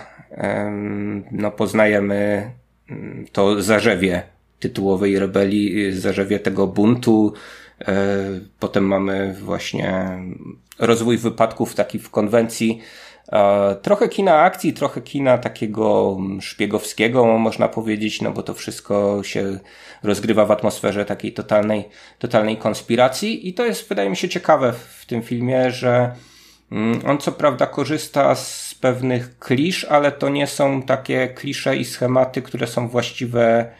no poznajemy to zarzewie tytułowej rebelii, zarzewie tego buntu. E, potem mamy właśnie rozwój wypadków taki w konwencji. E, trochę kina akcji, trochę kina takiego szpiegowskiego, można powiedzieć, no bo to wszystko się rozgrywa w atmosferze takiej totalnej, totalnej konspiracji. I to jest, wydaje mi się, ciekawe w tym filmie, że mm, on co prawda korzysta z pewnych klisz, ale to nie są takie klisze i schematy, które są właściwe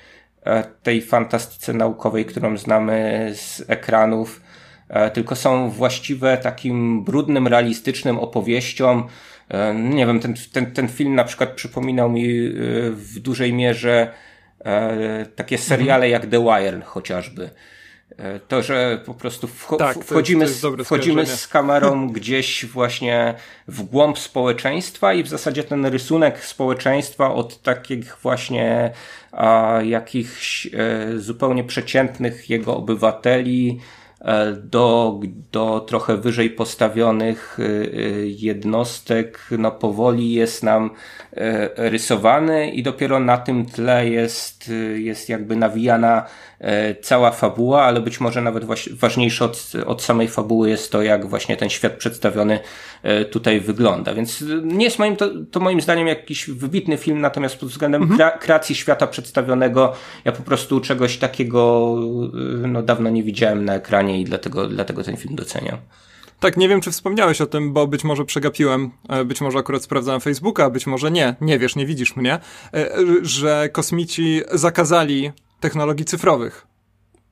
e, tej fantastyce naukowej, którą znamy z ekranów, e, tylko są właściwe takim brudnym, realistycznym opowieściom. E, nie wiem, ten, ten, ten film na przykład przypominał mi w dużej mierze takie seriale mhm. jak The Wire chociażby. E, to, że po prostu wcho tak, wchodzimy, jest, jest wchodzimy z kamerą gdzieś właśnie w głąb społeczeństwa i w zasadzie ten rysunek społeczeństwa od takich właśnie a, jakichś e, zupełnie przeciętnych jego obywateli e, do, do trochę wyżej postawionych e, e jednostek, no powoli jest nam E, rysowany i dopiero na tym tle jest, e, jest jakby nawijana e, cała fabuła, ale być może nawet ważniejsze od, od samej fabuły jest to, jak właśnie ten świat przedstawiony tutaj wygląda. Więc nie jest moim, to, to moim zdaniem jakiś wybitny film, natomiast pod względem mhm. kreacji świata przedstawionego ja po prostu czegoś takiego no, dawno nie widziałem na ekranie i dlatego, dlatego ten film doceniam. Tak, nie wiem, czy wspomniałeś o tym, bo być może przegapiłem, e, być może akurat sprawdzałem Facebooka, być może nie, nie wiesz, nie widzisz mnie, e, że kosmici zakazali technologii cyfrowych.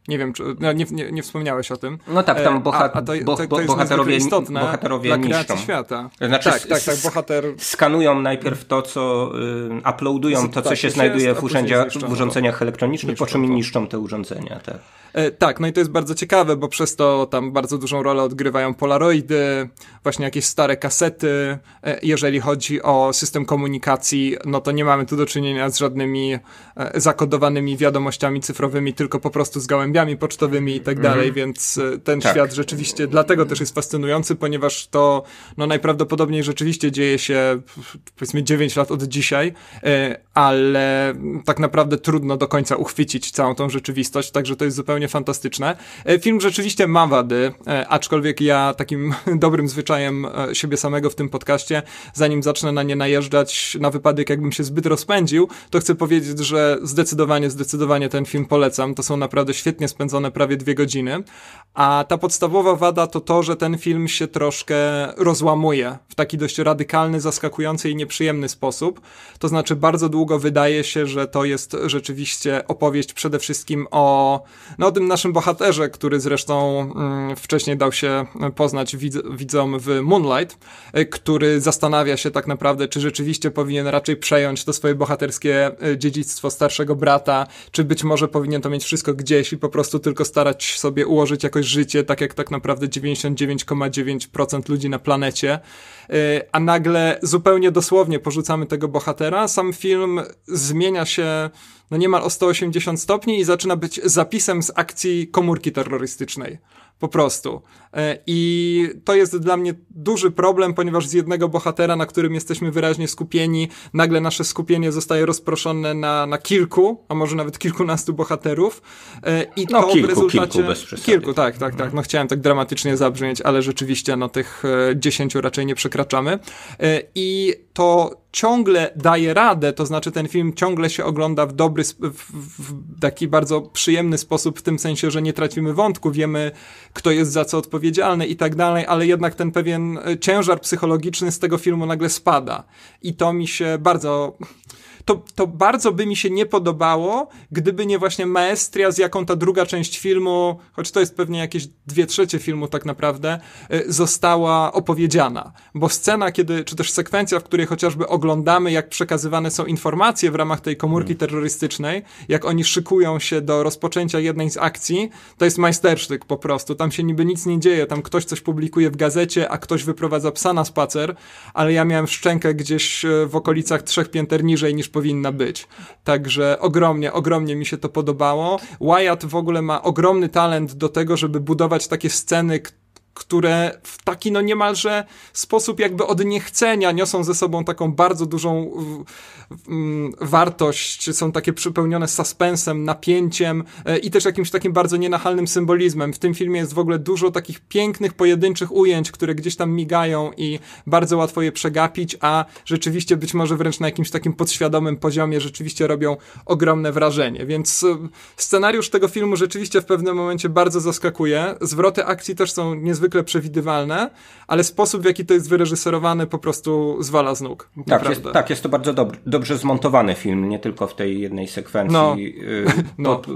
Nie wiem, czy, no, nie, nie, nie, wspomniałeś o tym. No tak, tam boha- e, a, a to, bo, to bohaterowie, istotne bohaterowie dla kreacji niszczą. świata. Znaczy, tak, tak, tak, bohater... Skanują najpierw to, co y, uploadują, to, tak, co się znajduje jest, w, urzędzia, w urządzeniach no. elektronicznych, po czym to. Tak. niszczą te urządzenia. Tak. E, tak, no i to jest bardzo ciekawe, bo przez to tam bardzo dużą rolę odgrywają polaroidy, właśnie jakieś stare kasety. E, jeżeli chodzi o system komunikacji, no to nie mamy tu do czynienia z żadnymi e, zakodowanymi wiadomościami cyfrowymi, tylko po prostu z gałębiami zagłębiami pocztowymi i tak dalej, mhm. więc e, ten tak. świat rzeczywiście dlatego też jest fascynujący, ponieważ to no najprawdopodobniej rzeczywiście dzieje się powiedzmy 9 lat od dzisiaj, e, ale tak naprawdę trudno do końca uchwycić całą tą rzeczywistość, także to jest zupełnie fantastyczne. E, film rzeczywiście ma wady, aczkolwiek ja takim dobrym zwyczajem siebie samego w tym podcaście, zanim zacznę na nie najeżdżać na wypadek, jakbym się zbyt rozpędził, to chcę powiedzieć, że zdecydowanie, zdecydowanie ten film polecam. To są naprawdę świetne spędzone prawie dwie godziny. A ta podstawowa wada to to, że ten film się troszkę rozłamuje w taki dość radykalny, zaskakujący i nieprzyjemny sposób. To znaczy, bardzo długo wydaje się, że to jest rzeczywiście opowieść przede wszystkim o, no, o tym naszym bohaterze, który zresztą mm, wcześniej dał się poznać widz, widzom w Moonlight, e, który zastanawia się tak naprawdę, czy rzeczywiście powinien raczej przejąć to swoje bohaterskie e, dziedzictwo starszego brata, czy być może powinien to mieć wszystko gdzieś i po prostu tylko starać sobie ułożyć jakoś życie, tak jak tak naprawdę 99,9% ludzi na planecie, y, a nagle zupełnie dosłownie porzucamy tego bohatera, sam film zmienia się no niemal o 180 stopni i zaczyna być zapisem z akcji komórki terrorystycznej. Po prostu. E, I to jest dla mnie duży problem, ponieważ z jednego bohatera, na którym jesteśmy wyraźnie skupieni, nagle nasze skupienie zostaje rozproszone na, na kilku, a może nawet kilkunastu bohaterów. E, I no, to kilku, w rezultacie. Kilku, bez kilku, tak, tak, tak. Mhm. No chciałem tak dramatycznie zabrzmieć, ale rzeczywiście no tych e, dziesięciu raczej nie przekraczamy. I to ciągle daje radę, to znaczy ten film ciągle się ogląda w dobry, w, w taki bardzo przyjemny sposób, w tym sensie, że nie tracimy wątku, wiemy kto jest za co odpowiedzialny i tak dalej, ale jednak ten pewien e, ciężar psychologiczny z tego filmu nagle spada. I to mi się bardzo to, to bardzo by mi się nie podobało, gdyby nie właśnie maestria, z jaką ta druga część filmu, choć to jest pewnie jakieś dwie trzecie filmu tak naprawdę, e, została opowiedziana. Bo scena, kiedy, czy też sekwencja, w której chociażby oglądamy, jak przekazywane są informacje w ramach tej komórki mm. terrorystycznej, jak oni szykują się do rozpoczęcia jednej z akcji, to jest majstersztyk po prostu. Tam się niby nic nie dzieje, tam ktoś coś publikuje w gazecie, a ktoś wyprowadza psa na spacer, ale ja miałem szczękę gdzieś e, w okolicach trzech pięter niżej niż powinna być. Także ogromnie, ogromnie mi się to podobało. Wyatt w ogóle ma ogromny talent do tego, żeby budować takie sceny, które w taki no niemalże sposób jakby od niechcenia niosą ze sobą taką bardzo dużą Mm, wartość są takie przypełnione suspensem, napięciem e, i też jakimś takim bardzo nienachalnym symbolizmem. W tym filmie jest w ogóle dużo takich pięknych, pojedynczych ujęć, które gdzieś tam migają i bardzo łatwo je przegapić, a rzeczywiście być może wręcz na jakimś takim podświadomym poziomie rzeczywiście robią ogromne wrażenie. Więc e, scenariusz tego filmu rzeczywiście w pewnym momencie bardzo zaskakuje. Zwroty akcji też są niezwykle przewidywalne, ale sposób, w jaki to jest wyreżyserowane, po prostu zwala z nóg. Tak, jest, tak jest to bardzo dobry, dobry dobrze zmontowany film, nie tylko w tej jednej sekwencji. No. Y, no. Pod,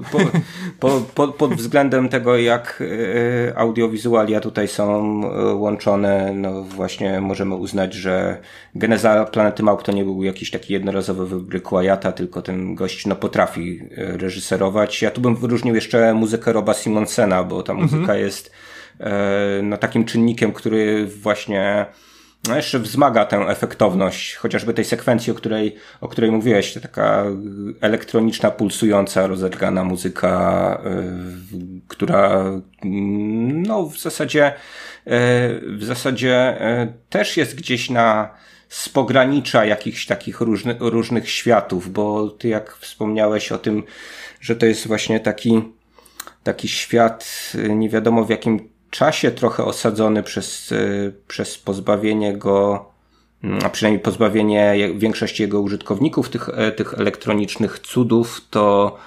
po, po, pod, względem tego, jak y, audiowizualia tutaj są y, łączone, no właśnie możemy uznać, że geneza Planety Małp to nie był jakiś taki jednorazowy wybryk Wyatta, tylko ten gość no, potrafi reżyserować. Ja tu bym wyróżnił jeszcze muzykę Roba Simonsena, bo ta muzyka mhm. jest no, takim czynnikiem, który właśnie no jeszcze wzmaga tę efektowność, chociażby tej sekwencji, o której, o której mówiłeś, taka elektroniczna, pulsująca, rozergana muzyka, y, która no w zasadzie, y, w zasadzie y, też jest gdzieś na z pogranicza jakichś takich różny, różnych światów, bo ty jak wspomniałeś o tym, że to jest właśnie taki taki świat nie wiadomo w jakim czasie trochę osadzony przez, y, przez pozbawienie go, mm, a przynajmniej pozbawienie większości jego użytkowników tych, e, tych elektronicznych cudów, to,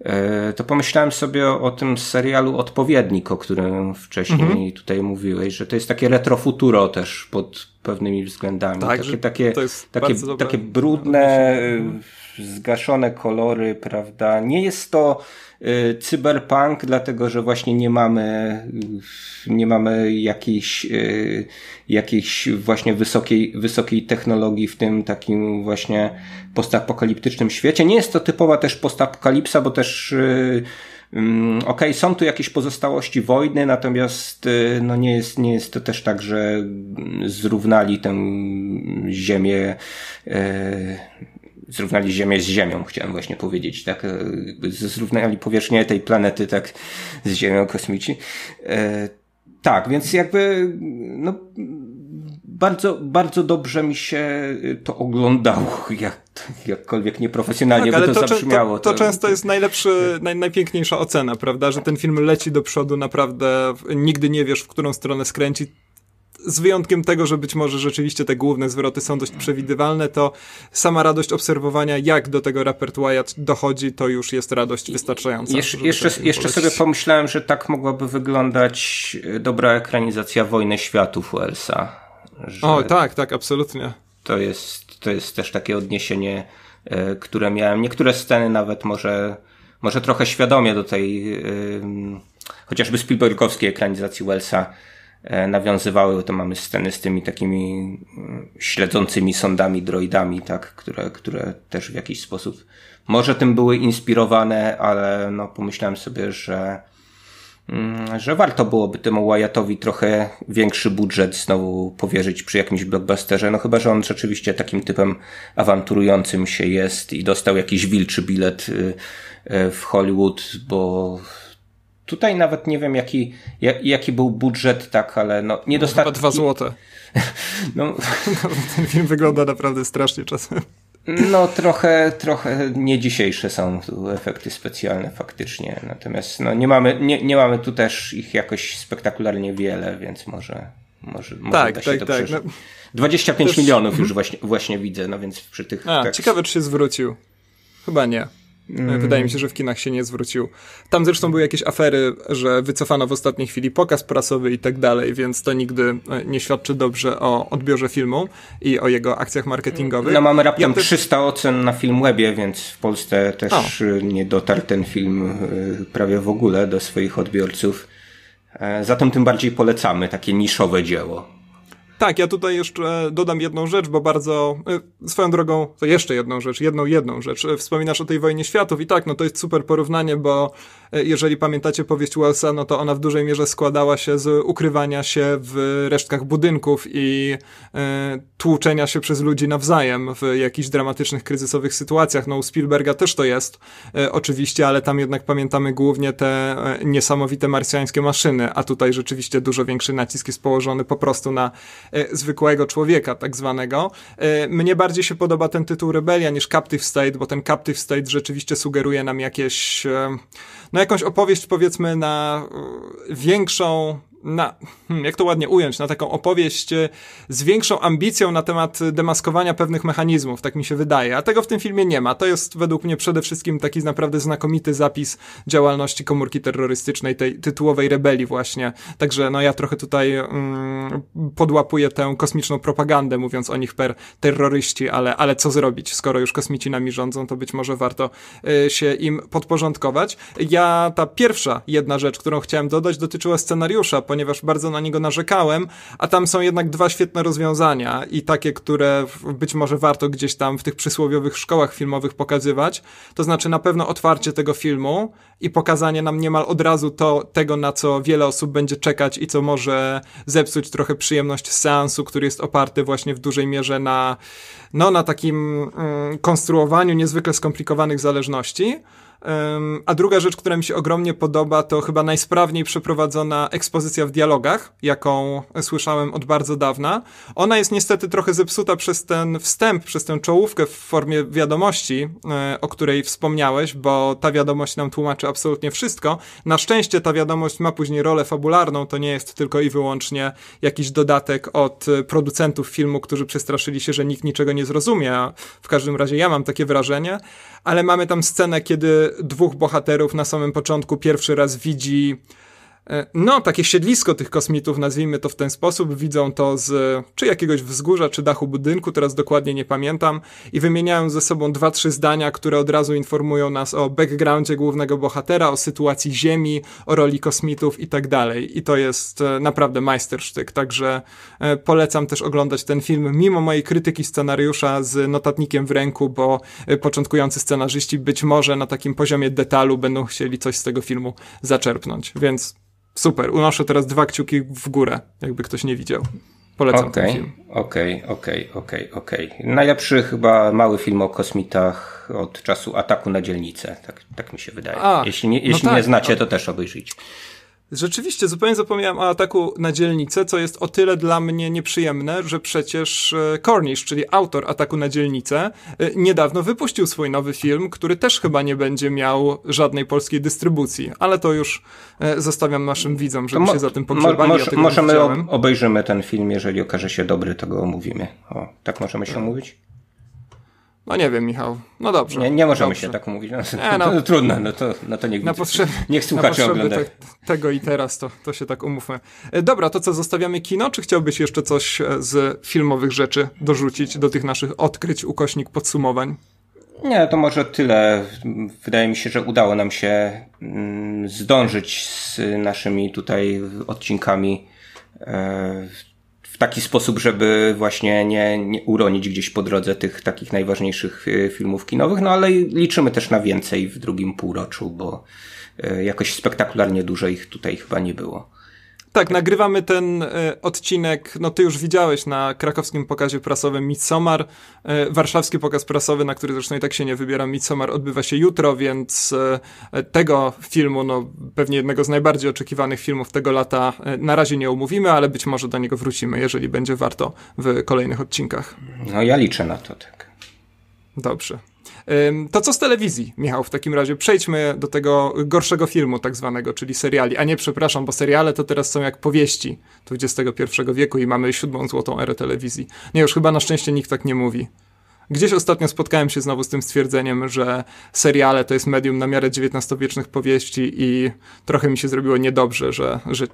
e, to pomyślałem sobie o, tym serialu Odpowiednik, o którym wcześniej mhm. tutaj mówiłeś, że to jest takie retrofuturo też pod pewnymi względami. Tak, takie, takie, takie, takie brudne, e, zgaszone kolory, prawda? Nie jest to Y, cyberpunk, dlatego że właśnie nie mamy, nie mamy jakiejś, y, jakiejś właśnie wysokiej, wysokiej technologii w tym takim właśnie postapokaliptycznym świecie. Nie jest to typowa też postapokalipsa, bo też y, mm, Okej, okay, są tu jakieś pozostałości wojny, natomiast no nie, jest, nie jest to też tak, że mm, zrównali tę ziemię zrównali Ziemię z Ziemią, chciałem właśnie powiedzieć, tak? E, zrównali powierzchnię tej planety, tak, z Ziemią kosmici. E, tak, więc jakby, no, bardzo, bardzo dobrze mi się to oglądało, jak, jakkolwiek nieprofesjonalnie tak, by to, to zabrzmiało. To, to, to często jest najlepszy, naj, najpiękniejsza ocena, prawda, że ten film leci do przodu, naprawdę nigdy nie wiesz, w którą stronę skręci, z wyjątkiem tego, że być może rzeczywiście te główne zwroty są dość przewidywalne, to sama radość obserwowania, jak do tego raport Wyatt dochodzi, to już jest radość wystarczająca. Jesz jeszcze jeszcze sobie pomyślałem, że tak mogłaby wyglądać e, dobra ekranizacja Wojny Światów Wellsa. O, tak, tak, absolutnie. To jest, to jest też takie odniesienie, e, które miałem. Niektóre sceny nawet może, może trochę świadomie do tej chociażby Spielbergowskiej ekranizacji Wellsa E, nawiązywały, to mamy sceny z tymi takimi mm, śledzącymi sądami droidami, tak, które, które też w jakiś sposób może tym były inspirowane, ale no pomyślałem sobie, że mm, że warto byłoby temu Wyattowi trochę większy budżet znowu powierzyć przy jakimś blockbusterze, no chyba, że on rzeczywiście takim typem awanturującym się jest i dostał jakiś wilczy bilet y, y, w Hollywood, bo Tutaj nawet nie wiem, jaki, jak, jaki był budżet, tak, ale no niedostatek. No, dwa złote. No. Ten film wygląda naprawdę strasznie czasem. No, trochę, trochę nie dzisiejsze są tu efekty specjalne faktycznie. Natomiast no, nie, mamy, nie, nie mamy tu też ich jakoś spektakularnie wiele, więc może, może, może tak, da się tak, to tak. No, 25 też... milionów już właśnie, właśnie widzę, no więc przy tych. A, tak... Ciekawe, czy się zwrócił. Chyba nie. Mm. Wydaje mi się, że w kinach się nie zwrócił. Tam zresztą były jakieś afery, że wycofano w ostatniej chwili pokaz prasowy i tak dalej, więc to nigdy e, nie świadczy dobrze o odbiorze filmu i o jego akcjach marketingowych. No mamy raptem ja też... 300 ocen na Filmwebie, więc w Polsce też o. nie dotarł ten film e, prawie w ogóle do swoich odbiorców. E, zatem tym bardziej polecamy takie niszowe dzieło. Tak, ja tutaj jeszcze dodam jedną rzecz, bo bardzo, e, swoją drogą, to jeszcze jedną rzecz, jedną, jedną rzecz. E, wspominasz o tej wojnie światów i tak, no to jest super porównanie, bo e, jeżeli pamiętacie powieść Wellsa, no to ona w dużej mierze składała się z ukrywania się w resztkach budynków i e, tłuczenia się przez ludzi nawzajem w jakichś dramatycznych, kryzysowych sytuacjach. No u Spielberga też to jest, e, oczywiście, ale tam jednak pamiętamy głównie te niesamowite marsjańskie maszyny, a tutaj rzeczywiście dużo większy nacisk jest położony po prostu na E, zwykłego człowieka, tak zwanego. E, mnie bardziej się podoba ten tytuł Rebelia niż Captive State, bo ten Captive State rzeczywiście sugeruje nam jakieś, e, no jakąś opowieść powiedzmy na większą na, hmm, jak to ładnie ująć, na taką opowieść e, z większą ambicją na temat demaskowania pewnych mechanizmów, tak mi się wydaje. A tego w tym filmie nie ma. To jest według mnie przede wszystkim taki naprawdę znakomity zapis działalności komórki terrorystycznej, tej tytułowej rebelii właśnie. Także no ja trochę tutaj mm, podłapuję tę kosmiczną propagandę, mówiąc o nich per terroryści, ale, ale co zrobić, skoro już kosmici nami rządzą, to być może warto y, się im podporządkować. Ja, ta pierwsza jedna rzecz, którą chciałem dodać, dotyczyła scenariusza, ponieważ ponieważ bardzo na niego narzekałem, a tam są jednak dwa świetne rozwiązania i takie, które być może warto gdzieś tam w tych przysłowiowych szkołach filmowych pokazywać. To znaczy na pewno otwarcie tego filmu i pokazanie nam niemal od razu to, tego, na co wiele osób będzie czekać i co może zepsuć trochę przyjemność seansu, który jest oparty właśnie w dużej mierze na, no, na takim mm, konstruowaniu niezwykle skomplikowanych zależności. A druga rzecz, która mi się ogromnie podoba, to chyba najsprawniej przeprowadzona ekspozycja w dialogach, jaką słyszałem od bardzo dawna. Ona jest niestety trochę zepsuta przez ten wstęp, przez tę czołówkę w formie wiadomości, e, o której wspomniałeś, bo ta wiadomość nam tłumaczy absolutnie wszystko. Na szczęście ta wiadomość ma później rolę fabularną, to nie jest tylko i wyłącznie jakiś dodatek od producentów filmu, którzy przestraszyli się, że nikt niczego nie zrozumie. W każdym razie ja mam takie wrażenie, ale mamy tam scenę, kiedy dwóch bohaterów na samym początku pierwszy raz widzi E, no, takie siedlisko tych kosmitów, nazwijmy to w ten sposób, widzą to z czy jakiegoś wzgórza, czy dachu budynku, teraz dokładnie nie pamiętam, i wymieniają ze sobą dwa, trzy zdania, które od razu informują nas o backgroundzie głównego bohatera, o sytuacji Ziemi, o roli kosmitów i tak dalej. I to jest e, naprawdę majstersztyk, także e, polecam też oglądać ten film, mimo mojej krytyki scenariusza z notatnikiem w ręku, bo początkujący scenarzyści być może na takim poziomie detalu będą chcieli coś z tego filmu zaczerpnąć, więc super. Unoszę teraz dwa kciuki w górę, jakby ktoś nie widział. Polecam okay, ten film. Okej, okay, okej, okay, okej, okay, okej. Okay. Najlepszy chyba mały film o kosmitach od czasu ataku na dzielnicę. Tak, tak mi się wydaje. A, jeśli nie, no jeśli tak, no tak, nie znacie, to też obejrzyjcie. Rzeczywiście, zupełnie zapomniałem o ataku na dzielnicę, co jest o tyle dla mnie nieprzyjemne, że przecież e, Cornish, czyli autor ataku na dzielnicę, e, niedawno wypuścił swój nowy film, który też chyba nie będzie miał żadnej polskiej dystrybucji, ale to już e, zostawiam naszym widzom, żeby mo- się za tym pogrzebali. Mo- mo- możemy, obejrzymy ten film, jeżeli okaże się dobry, to go omówimy. O, tak możemy się tak. omówić? No nie wiem, Michał. No dobrze. Nie, nie możemy dobrze. się tak mówić. No, nie, no, trudno, no to, no to niech, na niech słuchacie na te, tego i teraz, to, to się tak umówmy. E, dobra, to co, zostawiamy kino, czy chciałbyś jeszcze coś e, z filmowych rzeczy dorzucić do tych naszych odkryć, ukośnik, podsumowań? Nie, to może tyle. Wydaje mi się, że udało nam się mm, zdążyć z naszymi tutaj odcinkami e, w taki sposób, żeby właśnie nie, nie uronić gdzieś po drodze tych takich najważniejszych y, filmów kinowych, no ale liczymy też na więcej w drugim półroczu, bo y, jakoś spektakularnie dużo ich tutaj chyba nie było. Tak, nagrywamy ten e, odcinek, no ty już widziałeś na krakowskim pokazie prasowym Midsommar. E, warszawski pokaz prasowy, na który zresztą i tak się nie wybieram, Midsommar odbywa się jutro, więc e, tego filmu, no pewnie jednego z najbardziej oczekiwanych filmów tego lata na razie nie omówimy, ale być może do niego wrócimy, jeżeli będzie warto w kolejnych odcinkach. No ja liczę na to, tak. Dobrze. To co z telewizji, Michał, w takim razie? Przejdźmy do tego gorszego filmu, tak zwanego, czyli seriali. A nie, przepraszam, bo seriale to teraz są jak powieści XXI wieku i mamy siódmą złotą erę telewizji. Nie, już chyba na szczęście nikt tak nie mówi. Gdzieś ostatnio spotkałem się znowu z tym stwierdzeniem, że seriale to jest medium na miarę XIX-wiecznych powieści i trochę mi się zrobiło niedobrze, że, że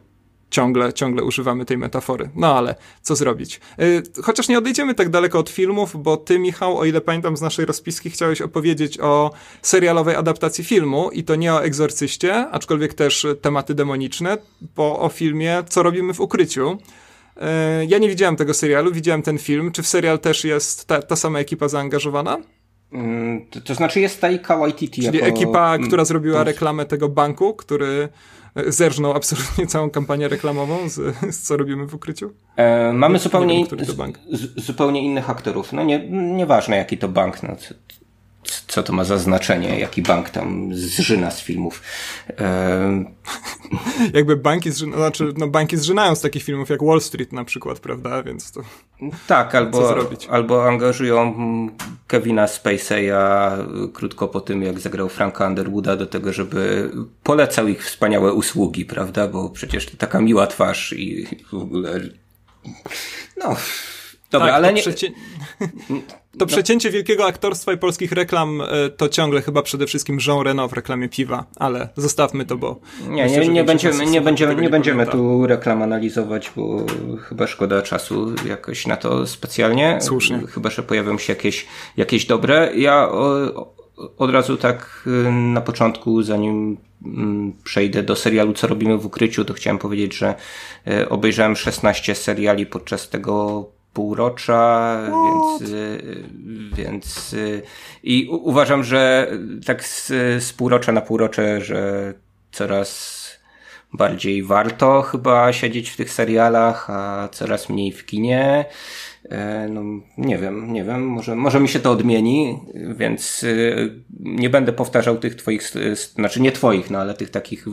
ciągle, ciągle używamy tej metafory. No ale co zrobić? Y, chociaż nie odejdziemy tak daleko od filmów, bo ty, Michał, o ile pamiętam z naszej rozpiski, chciałeś opowiedzieć o serialowej adaptacji filmu i to nie o egzorcyście, aczkolwiek też tematy demoniczne, bo o filmie Co robimy w ukryciu. Y, ja nie widziałem tego serialu, widziałem ten film. Czy w serial też jest ta, ta sama ekipa zaangażowana? To, mm, to znaczy jest Taika Waititi. Czyli jako... ekipa, która mm, zrobiła reklamę tego banku, który e, zerżnął absolutnie całą kampanię reklamową z, z co robimy w ukryciu? E, mamy zupełnie, wiem, z, zupełnie innych aktorów. No nie, nieważne jaki to bank. No, co to ma za znaczenie, jaki bank tam zżyna z filmów. Ehm. Jakby banki, zżyna, znaczy, no banki zżynają z takich filmów jak Wall Street na przykład, prawda? Więc to. Tak, albo, albo angażują Kevina Spacey'a krótko po tym, jak zagrał Franka Underwooda, do tego, żeby polecał ich wspaniałe usługi, prawda? Bo przecież to taka miła twarz i w ogóle. No. Dobra, tak, ale nie. Przecie... To no. przecięcie wielkiego aktorstwa i polskich reklam e, to ciągle chyba przede wszystkim Jean Reno w reklamie piwa, ale zostawmy to, bo. Nie, myślę, nie, nie będziemy, nie będziemy, nie, nie będziemy tu reklam analizować, bo chyba szkoda czasu jakoś na to specjalnie. Słusznie. Chyba, że pojawią się jakieś, jakieś dobre. Ja o, od razu tak na początku, zanim mm, przejdę do serialu Co robimy w ukryciu, to chciałem powiedzieć, że e, obejrzałem 16 seriali podczas tego półrocza, What? Y, więc, więc y, i uważam, że tak z, z półrocza na półrocze, że coraz bardziej warto chyba siedzieć w tych serialach, a coraz mniej w kinie. E, no, nie wiem, nie wiem, może, może mi się to odmieni, więc y, nie będę powtarzał tych twoich, znaczy nie twoich, no ale tych takich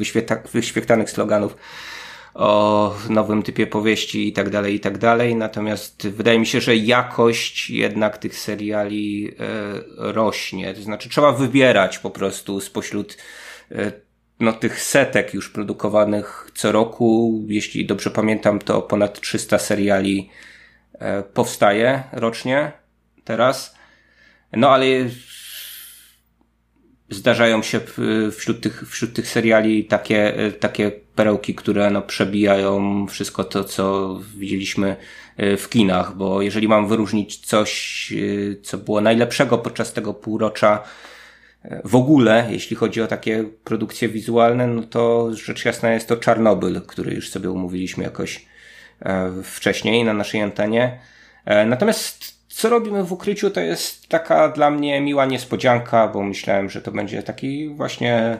wyświetlanych sloganów o nowym typie powieści i tak dalej, i tak dalej. Natomiast wydaje mi się, że jakość jednak tych seriali e, rośnie. To znaczy trzeba wybierać po prostu spośród e, no, tych setek już produkowanych co roku. Jeśli dobrze pamiętam, to ponad 300 seriali e, powstaje rocznie teraz. No ale zdarzają się e, wśród tych, wśród tych seriali takie, e, takie perełki, które no przebijają wszystko to, co widzieliśmy e, w kinach, bo jeżeli mam wyróżnić coś, co było najlepszego podczas tego półrocza, w ogóle, jeśli chodzi o takie produkcje wizualne, no to rzecz jasna jest to Czarnobyl, który już sobie umówiliśmy jakoś wcześniej na naszej antenie. Natomiast co robimy w ukryciu, to jest taka dla mnie miła niespodzianka, bo myślałem, że to będzie taki właśnie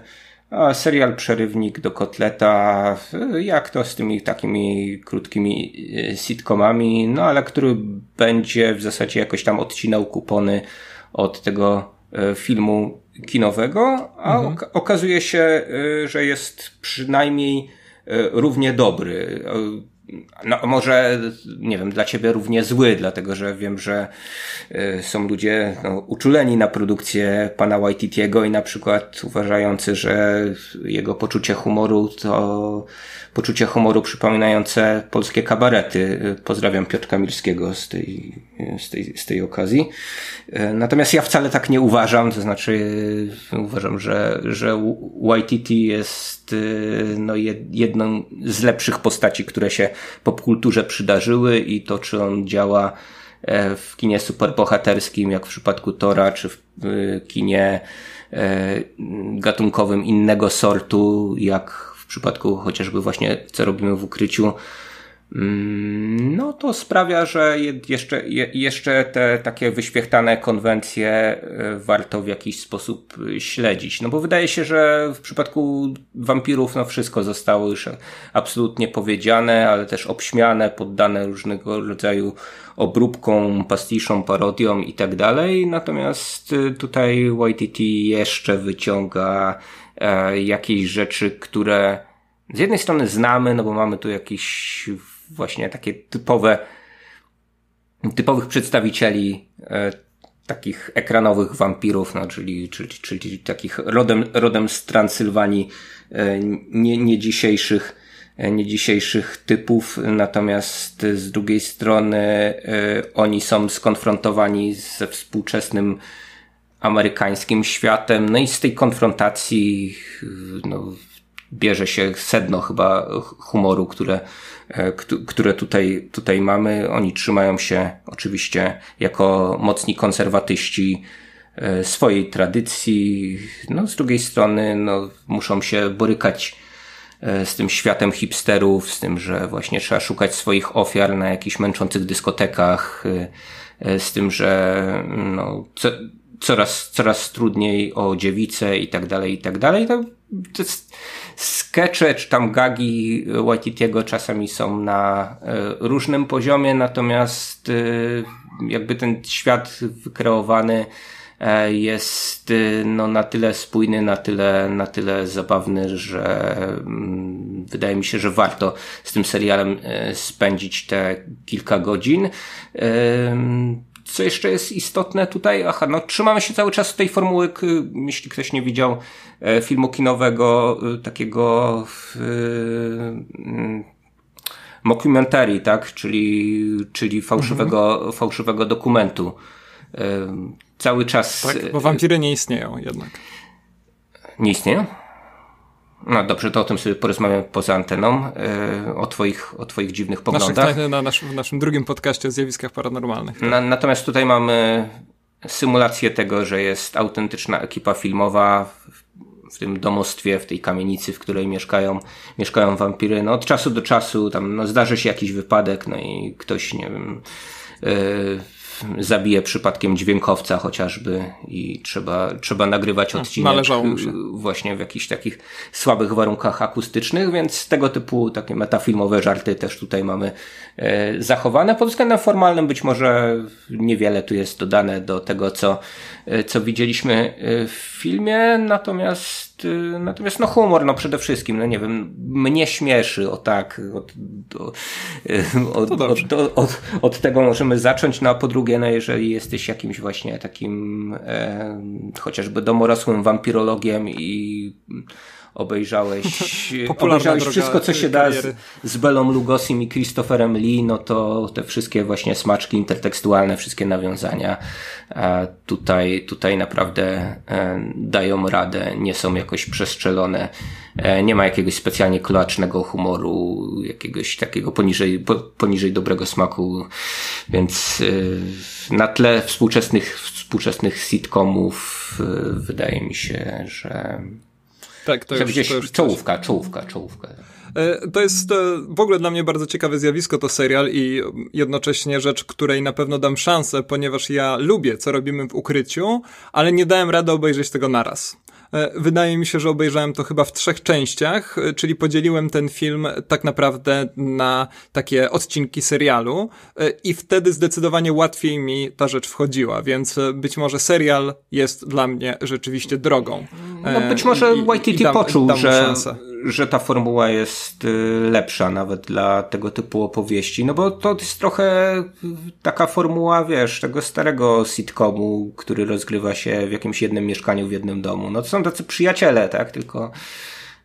serial przerywnik do kotleta, jak to z tymi takimi krótkimi y, sitcomami, no ale który będzie w zasadzie jakoś tam odcinał kupony od tego y, filmu kinowego, a mhm. okazuje się, y, że jest przynajmniej równie dobry no, może, nie wiem, dla ciebie równie zły, dlatego że wiem, że y, są ludzie no, uczuleni na produkcję pana Waititiego i na przykład uważający, że jego poczucie humoru to poczucie humoru przypominające polskie kabarety. Pozdrawiam Piotrka Milskiego z tej, z tej, z tej okazji. Y, natomiast ja wcale tak nie uważam, to znaczy y, uważam, że, że Waititi jest y, no, jedną z lepszych postaci, które się popkulturze przydarzyły i to, czy on działa e, w kinie superbohaterskim, jak w przypadku Tora, czy w e, kinie e, gatunkowym innego sortu, jak w przypadku chociażby właśnie co robimy w ukryciu Mm, no to sprawia, że jeszcze, jeszcze te takie wyświechtane konwencje e, warto w jakiś sposób e, śledzić. No bo wydaje się, że w przypadku wampirów no wszystko zostało już absolutnie powiedziane, ale też obśmiane, poddane różnego rodzaju obróbką, pastiszą, parodią i tak dalej. Natomiast e, tutaj YTT jeszcze wyciąga jakieś rzeczy, które z jednej strony znamy, no bo mamy tu jakiś właśnie takie typowe, typowych przedstawicieli e, takich ekranowych wampirów, no, czyli, czyli, czyli takich rodem, rodem z Transylwanii, e, nie, nie dzisiejszych e, nie dzisiejszych typów, natomiast z drugiej strony oni są skonfrontowani ze współczesnym amerykańskim światem, no i z tej konfrontacji no, bierze się sedno chyba humoru, które, e, które tutaj, tutaj mamy. Oni trzymają się oczywiście jako mocni konserwatyści e, swojej tradycji, no z drugiej strony no, muszą się borykać e, z tym światem hipsterów, z tym, że właśnie trzeba szukać swoich ofiar na jakichś męczących dyskotekach, z tym, że no, co, coraz, coraz trudniej o dziewicę i tak dalej, i tak dalej. To, to jest Skecze czy tam gagi Waititiego czasami są na e, różnym poziomie, natomiast e, jakby ten świat wykreowany e, jest no, na tyle spójny, na tyle, na tyle zabawny, że mm, wydaje mi się, że warto z tym serialem spędzić te kilka godzin co jeszcze jest istotne tutaj? Aha, no trzymamy się cały czas tej formuły, jeśli ktoś nie widział e, filmu kinowego, e, takiego e, mm, mockumentary, tak? Czyli, czyli fałszywego, mhm. fałszywego dokumentu. Cały czas... Tak, bo wampiry nie istnieją jednak. Nie istnieją? No dobrze, to o tym sobie porozmawiam poza anteną, e, o, twoich, o Twoich dziwnych poglądach. Naszych, tak, na, na naszym, w naszym drugim podcaście o zjawiskach paranormalnych. Tak? Na, natomiast tutaj mamy symulację tego, że jest autentyczna ekipa filmowa w, w tym domostwie, w tej kamienicy, w której mieszkają, mieszkają wampiry. No, od czasu do czasu tam no, zdarzy się jakiś wypadek, no i ktoś, nie wiem. E, zabije przypadkiem dźwiękowca chociażby i trzeba, trzeba nagrywać hmm, odcinek właśnie w jakichś takich słabych warunkach akustycznych, więc tego typu takie metafilmowe żarty też tutaj mamy e, zachowane. Pod względem formalnym być może niewiele tu jest dodane do tego, co, e, co widzieliśmy e, w filmie, natomiast Yy, natomiast, no humor, no przede wszystkim, no nie wiem, mnie śmieszy, o tak, od, do, yy, od, no od, od, od, tego możemy zacząć, no a po drugie, no jeżeli jesteś jakimś właśnie takim e, chociażby domorosłym wampirologiem i obejrzałeś, e, obejrzałeś wszystko, co się da z, z Belą Lugosim i Christopherem Lee, no to te wszystkie właśnie smaczki intertekstualne, wszystkie nawiązania e, tutaj, tutaj naprawdę e, dają radę, nie są jakoś przestrzelone, nie ma jakiegoś specjalnie kloacznego humoru, jakiegoś takiego poniżej, poniżej dobrego smaku, więc na tle współczesnych, współczesnych sitcomów wydaje mi się, że tak, to, gdzieś, czołówka, czołówka, czołówka. E, to jest e, w ogóle dla mnie bardzo ciekawe zjawisko to serial i mm, jednocześnie rzecz, której na pewno dam szansę, ponieważ ja lubię, co robimy w ukryciu, ale nie dałem rady obejrzeć tego naraz. E, wydaje mi się, że obejrzałem to chyba w trzech częściach, e, czyli podzieliłem ten film tak naprawdę na takie odcinki serialu e, i wtedy zdecydowanie łatwiej mi ta rzecz wchodziła, więc być może serial jest dla mnie rzeczywiście drogą. No być może I, Waititi i poczuł, dam że szansę że ta formuła jest y, lepsza nawet dla tego typu opowieści, no bo to jest trochę taka formuła, wiesz, tego starego sitcomu, który rozgrywa się w jakimś jednym mieszkaniu, w jednym domu. No to są tacy przyjaciele, tak, tylko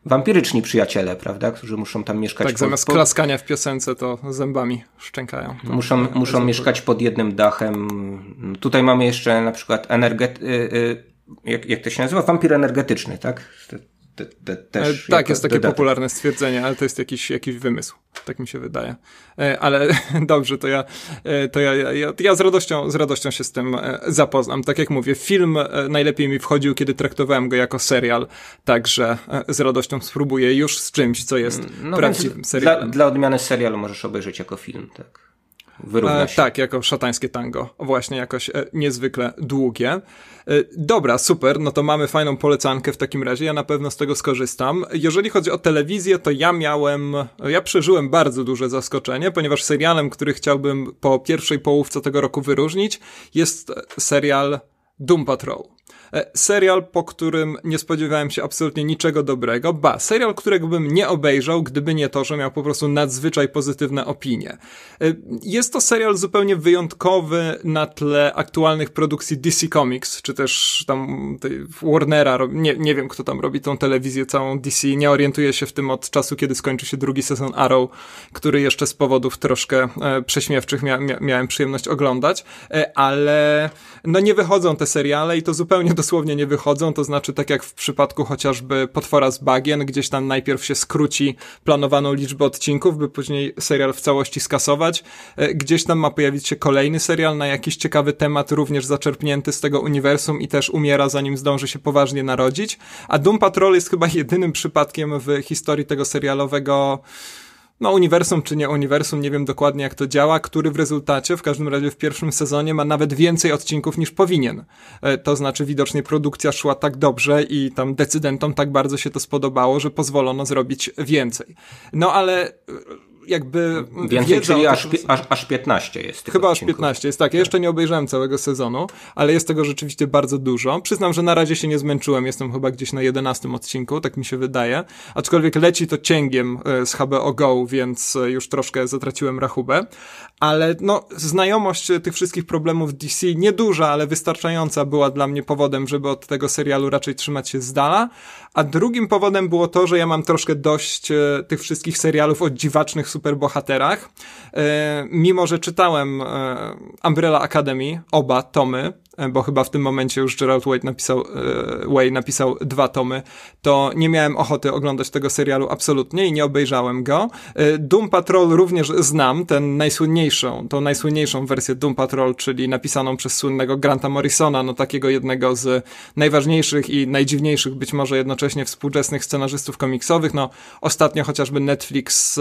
wampiryczni przyjaciele, prawda, którzy muszą tam mieszkać. Tak, zamiast klaskania w piosence to zębami szczękają. To no, muszą, tak, muszą tak. mieszkać pod jednym dachem. Tutaj mamy jeszcze na przykład energety... Y, jak, jak to się nazywa? Wampir energetyczny, tak? te, te, też. Tak, jest takie dodatek. popularne stwierdzenie, ale to jest jakiś, jakiś wymysł, tak mi się wydaje. E, ale dobrze, to ja, e, to ja, ja, ja z, radością, z radością się z tym e, zapoznam. Tak jak mówię, film najlepiej mi wchodził, kiedy traktowałem go jako serial, także z radością spróbuję już z czymś, co jest mm, no prawdziwym serialem. Dla, dla odmiany serialu możesz obejrzeć jako film, tak wyrównać. E, tak, jako szatańskie tango. Właśnie jakoś e, niezwykle długie. E, dobra, super, no to mamy fajną polecankę w takim razie, ja na pewno z tego skorzystam. Jeżeli chodzi o telewizję, to ja miałem, ja przeżyłem bardzo duże zaskoczenie, ponieważ serialem, który chciałbym po pierwszej połówce tego roku wyróżnić, jest serial Doom Patrol. E, serial, po którym nie spodziewałem się absolutnie niczego dobrego, ba, serial, którego bym nie obejrzał, gdyby nie to, że miał po prostu nadzwyczaj pozytywne opinie. E, jest to serial zupełnie wyjątkowy na tle aktualnych produkcji DC Comics, czy też tam Warnera, nie, nie wiem kto tam robi tą telewizję całą DC, nie orientuję się w tym od czasu, kiedy skończy się drugi sezon Arrow, który jeszcze z powodów troszkę e, prześmiewczych mia, mia, miałem przyjemność oglądać, ale no nie wychodzą te seriale i to zupełnie do dosłownie nie wychodzą, to znaczy tak jak w przypadku chociażby Potwora z Bagien, gdzieś tam najpierw się skróci planowaną liczbę odcinków, by później serial w całości skasować, e, gdzieś tam ma pojawić się kolejny serial na jakiś ciekawy temat, również zaczerpnięty z tego uniwersum i też umiera zanim zdąży się poważnie narodzić, a Doom Patrol jest chyba jedynym przypadkiem w historii tego serialowego no uniwersum czy nie uniwersum, nie wiem dokładnie jak to działa, który w rezultacie, w każdym razie w pierwszym sezonie ma nawet więcej odcinków niż powinien. E, to znaczy widocznie produkcja szła tak dobrze i tam decydentom tak bardzo się to spodobało, że pozwolono zrobić więcej. No ale e, jakby. Więcej, czyli aż, aż, aż 15 jest. Chyba aż 15 jest, tak. Ja jeszcze nie obejrzałem całego sezonu, ale jest tego rzeczywiście bardzo dużo. Przyznam, że na razie się nie zmęczyłem, jestem chyba gdzieś na 11 odcinku, tak mi się wydaje. Aczkolwiek leci to cięgiem e, z HBO Go, więc e, już troszkę zatraciłem rachubę. Ale no, znajomość e, tych wszystkich problemów DC, nieduża, ale wystarczająca była dla mnie powodem, żeby od tego serialu raczej trzymać się z dala. A drugim powodem było to, że ja mam troszkę dość e, tych wszystkich serialów o dziwacznych superbohaterach. E, mimo, że czytałem e, Umbrella Academy, oba tomy, E, bo chyba w tym momencie już Gerald Way napisał, e, Way napisał dwa tomy, to nie miałem ochoty oglądać tego serialu absolutnie i nie obejrzałem go. E, Doom Patrol również znam, ten najsłynniejszą, tą najsłynniejszą wersję Doom Patrol, czyli napisaną przez słynnego Granta Morrisona, no takiego jednego z najważniejszych i najdziwniejszych być może jednocześnie współczesnych scenarzystów komiksowych. No ostatnio chociażby Netflix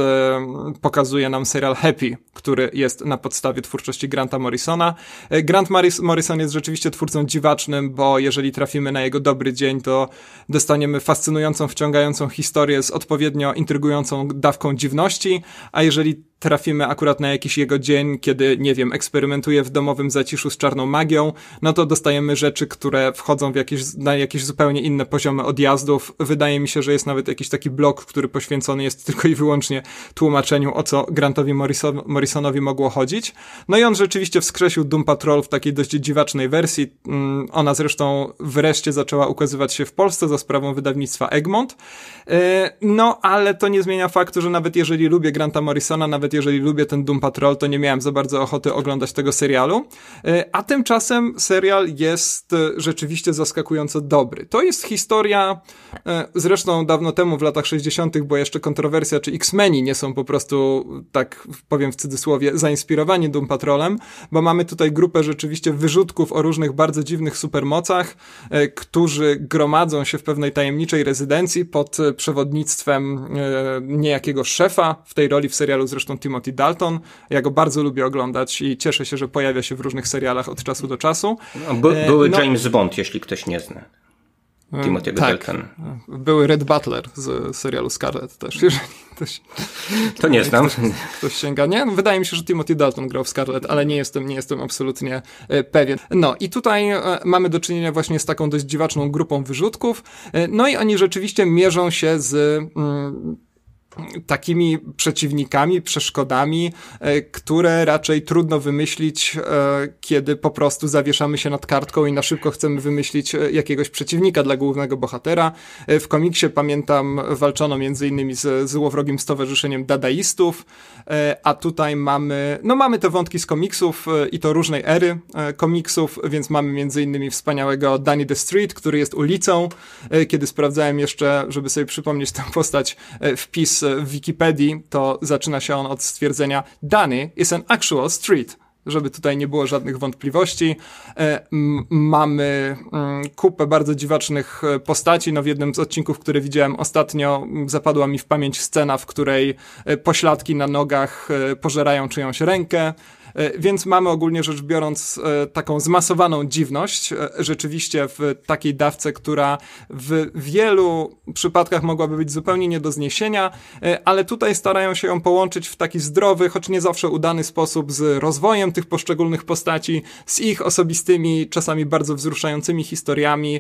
pokazuje nam serial Happy, który jest na podstawie twórczości Granta Morrisona. Grant Morrison jest rzeczywiście rzeczywiście twórcą dziwacznym, bo jeżeli trafimy na jego dobry dzień, to dostaniemy fascynującą, wciągającą historię z odpowiednio intrygującą dawką dziwności, a jeżeli trafimy akurat na jakiś jego dzień, kiedy, nie wiem, eksperymentuje w domowym zaciszu z czarną magią, no to dostajemy rzeczy, które wchodzą w jakieś, na jakieś zupełnie inne poziomy odjazdów. Wydaje mi się, że jest nawet jakiś taki blok, który poświęcony jest tylko i wyłącznie tłumaczeniu, o co Grantowi Morrison, Morrisonowi mogło chodzić. No i on rzeczywiście wskrzesił Doom Patrol w takiej dość dziwacznej wersji. Mm, ona zresztą wreszcie zaczęła ukazywać się w Polsce za sprawą wydawnictwa Egmont. Y, no, ale to nie zmienia faktu, że nawet jeżeli lubię Granta Morrisona, nawet jeżeli lubię ten Doom Patrol, to nie miałem za bardzo ochoty oglądać tego serialu. E, a tymczasem serial jest e, rzeczywiście zaskakująco dobry. To jest historia, e, zresztą dawno temu, w latach 60., bo jeszcze kontrowersja, czy X-Meni nie są po prostu, tak powiem w cudzysłowie, zainspirowani Doom Patrolem, bo mamy tutaj grupę rzeczywiście wyrzutków o różnych bardzo dziwnych supermocach, którzy gromadzą się w pewnej tajemniczej rezydencji pod przewodnictwem niejakiego szefa, w tej roli w serialu zresztą Timothy Dalton. Ja go bardzo lubię oglądać i cieszę się, że pojawia się w różnych serialach od czasu do czasu. No, By, e, były no, James Bond, jeśli ktoś nie zna. E, Timothy tak. Dalton. Były Red Butler z serialu Scarlet też, jeżeli ktoś... To nie znam. Ktoś, ktoś sięga. Nie, no, wydaje mi się, że Timothy Dalton grał w Scarlet, ale nie jestem, nie jestem absolutnie e, pewien. No i tutaj mamy do czynienia właśnie z taką dość dziwaczną grupą wyrzutków. No i oni rzeczywiście mierzą się z... Mm, takimi przeciwnikami, przeszkodami, e, które raczej trudno wymyślić, e, kiedy po prostu zawieszamy się nad kartką i na szybko chcemy wymyślić e, jakiegoś przeciwnika dla głównego bohatera. W komiksie, pamiętam, walczono m.in. z złowrogim stowarzyszeniem dadaistów, a tutaj mamy, no mamy te wątki z komiksów i to różnej ery komiksów, więc mamy m.in. wspaniałego Danny the Street, który jest ulicą. Kiedy sprawdzałem jeszcze, żeby sobie przypomnieć tę postać, wpis w Wikipedii, to zaczyna się on od stwierdzenia Danny is an actual street żeby tutaj nie było żadnych wątpliwości. E, mamy mm, kupę bardzo dziwacznych e, postaci. No w jednym z odcinków, który widziałem ostatnio, zapadła mi w pamięć scena, w której e, pośladki na nogach pożerają czyjąś rękę. E, więc mamy ogólnie rzecz biorąc e, taką zmasowaną dziwność, e, rzeczywiście w takiej dawce, która w wielu przypadkach mogłaby być zupełnie nie do zniesienia, ale tutaj starają się ją połączyć w taki zdrowy, choć nie zawsze udany sposób z rozwojem tych poszczególnych postaci, z ich osobistymi, czasami bardzo wzruszającymi historiami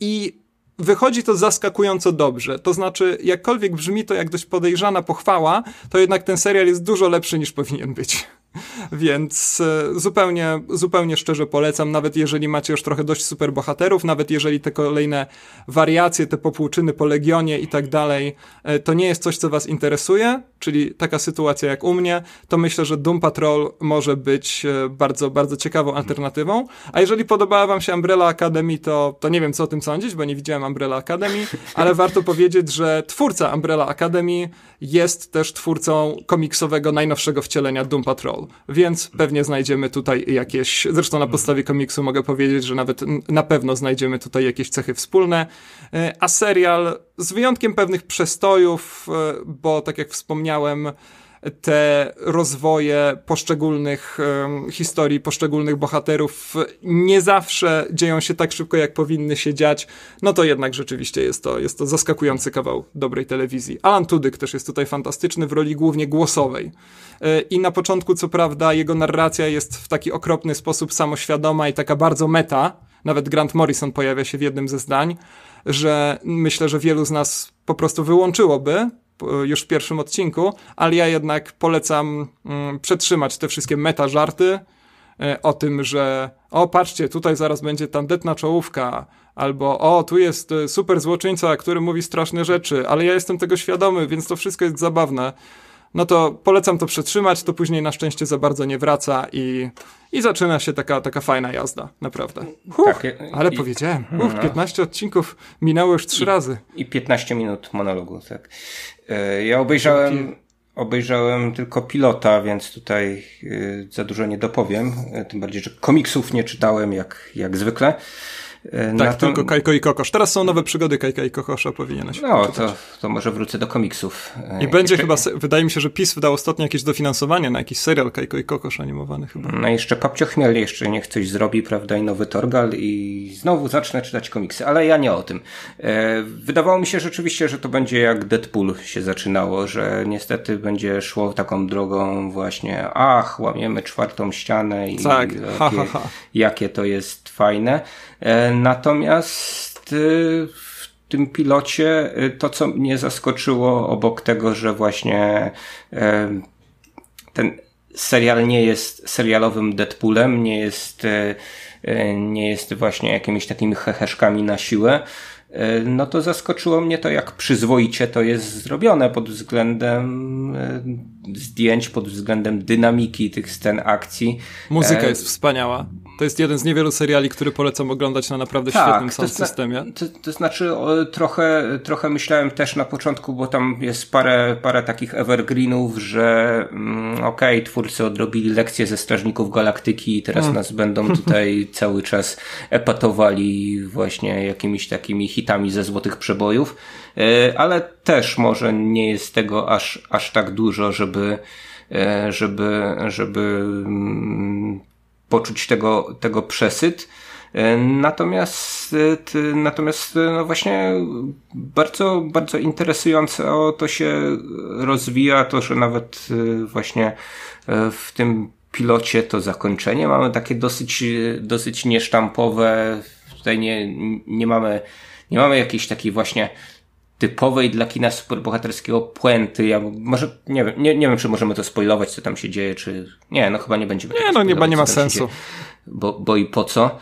i wychodzi to zaskakująco dobrze. To znaczy, jakkolwiek brzmi to jak dość podejrzana pochwała, to jednak ten serial jest dużo lepszy niż powinien być. Więc e, zupełnie, zupełnie szczerze polecam, nawet jeżeli macie już trochę dość superbohaterów, nawet jeżeli te kolejne wariacje, te popłuczyny po Legionie i tak dalej, e, to nie jest coś, co was interesuje, czyli taka sytuacja jak u mnie, to myślę, że Doom Patrol może być e, bardzo, bardzo ciekawą alternatywą. A jeżeli podobała wam się Umbrella Academy, to, to nie wiem, co o tym sądzić, bo nie widziałem Umbrella Academy, ale warto powiedzieć, że twórca Umbrella Academy jest też twórcą komiksowego najnowszego wcielenia Doom Patrol. Marvel, więc pewnie znajdziemy tutaj jakieś, zresztą na podstawie komiksu mogę powiedzieć, że nawet na pewno znajdziemy tutaj jakieś cechy wspólne, e, a serial z wyjątkiem pewnych przestojów, e, bo tak jak wspomniałem, te rozwoje poszczególnych um, historii, poszczególnych bohaterów nie zawsze dzieją się tak szybko, jak powinny się dziać, no to jednak rzeczywiście jest to, jest to zaskakujący kawał dobrej telewizji. Alan Tudyk też jest tutaj fantastyczny w roli głównie głosowej. I na początku, co prawda, jego narracja jest w taki okropny sposób samoświadoma i taka bardzo meta. Nawet Grant Morrison pojawia się w jednym ze zdań, że myślę, że wielu z nas po prostu wyłączyłoby już w pierwszym odcinku, ale ja jednak polecam mm, przetrzymać te wszystkie meta żarty e, o tym, że o patrzcie, tutaj zaraz będzie tandetna czołówka, albo o tu jest e, super złoczyńca, który mówi straszne rzeczy, ale ja jestem tego świadomy, więc to wszystko jest zabawne no to polecam to przetrzymać, to później na szczęście za bardzo nie wraca i, i zaczyna się taka, taka fajna jazda, naprawdę. Huch, tak, ale i, powiedziałem, mhm. uch, 15 odcinków minęło już trzy razy. I 15 minut monologu, tak. E, ja obejrzałem, obejrzałem tylko pilota, więc tutaj e, za dużo nie dopowiem, e, tym bardziej, że komiksów nie czytałem jak, jak zwykle. E, tak, tylko Kajko i Kokosz. Teraz są nowe przygody Kajka i Kokosza, powinieneś No, to, to może wrócę do komiksów. I e, będzie chyba, wydaje mi się, że PiS wydał ostatnio jakieś dofinansowanie na jakiś serial Kajko i Kokosz animowany chyba. No jeszcze Papcio Chmiel jeszcze niech coś zrobi, prawda, i nowy Torgal i znowu zacznę czytać komiksy, ale ja nie o tym. E, wydawało mi się rzeczywiście, że to będzie jak Deadpool się zaczynało, że niestety będzie szło taką drogą właśnie, ach, łamiemy czwartą ścianę i tak. jakie, ha, ha, ha. jakie to jest fajne. E, natomiast y, w tym pilocie y, to, co mnie zaskoczyło, obok tego, że właśnie e, ten serial nie jest serialowym Deadpoolem, nie jest, e, nie jest właśnie jakimiś takimi heheszkami na siłę, no to zaskoczyło mnie to, jak przyzwoicie to jest zrobione pod względem zdjęć pod względem dynamiki tych scen akcji. Muzyka e, jest wspaniała. To jest jeden z niewielu seriali, który polecam oglądać na naprawdę tak, świetnym sound systemie. To, to znaczy o, trochę, trochę myślałem też na początku, bo tam jest parę, parę takich evergreenów, że mm, okej, okay, twórcy odrobili lekcję ze Strażników Galaktyki i teraz mm. nas będą tutaj cały czas epatowali właśnie jakimiś takimi hitami ze Złotych Przebojów. E, ale też może nie jest tego aż, aż tak dużo, żeby, e, żeby, żeby mm, poczuć tego, tego przesyt. E, natomiast, natomiast no właśnie bardzo, bardzo o to się rozwija, to że nawet właśnie w tym pilocie to zakończenie mamy takie dosyć, dosyć niesztampowe. Tutaj nie, nie mamy, nie mamy jakiejś takiej właśnie typowej dla kina superbohaterskiego puenty. Ja może nie wiem, nie, nie wiem, czy możemy to spoilować, co tam się dzieje, czy. Nie, no chyba nie będziemy. Nie, no chyba nie ma sensu. Bo, bo i po co?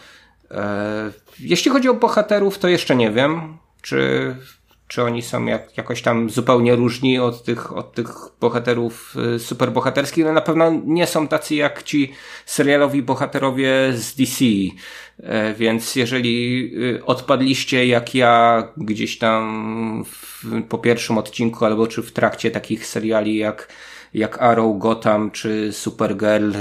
E, jeśli chodzi o bohaterów, to jeszcze nie wiem, czy czy oni są jak, jakoś tam zupełnie różni od tych, od tych bohaterów y, superbohaterskich, no na pewno nie są tacy jak ci serialowi bohaterowie z DC. E, więc jeżeli y, odpadliście jak ja gdzieś tam w, po pierwszym odcinku albo czy w trakcie takich seriali jak jak Arrow, Gotham czy Supergirl,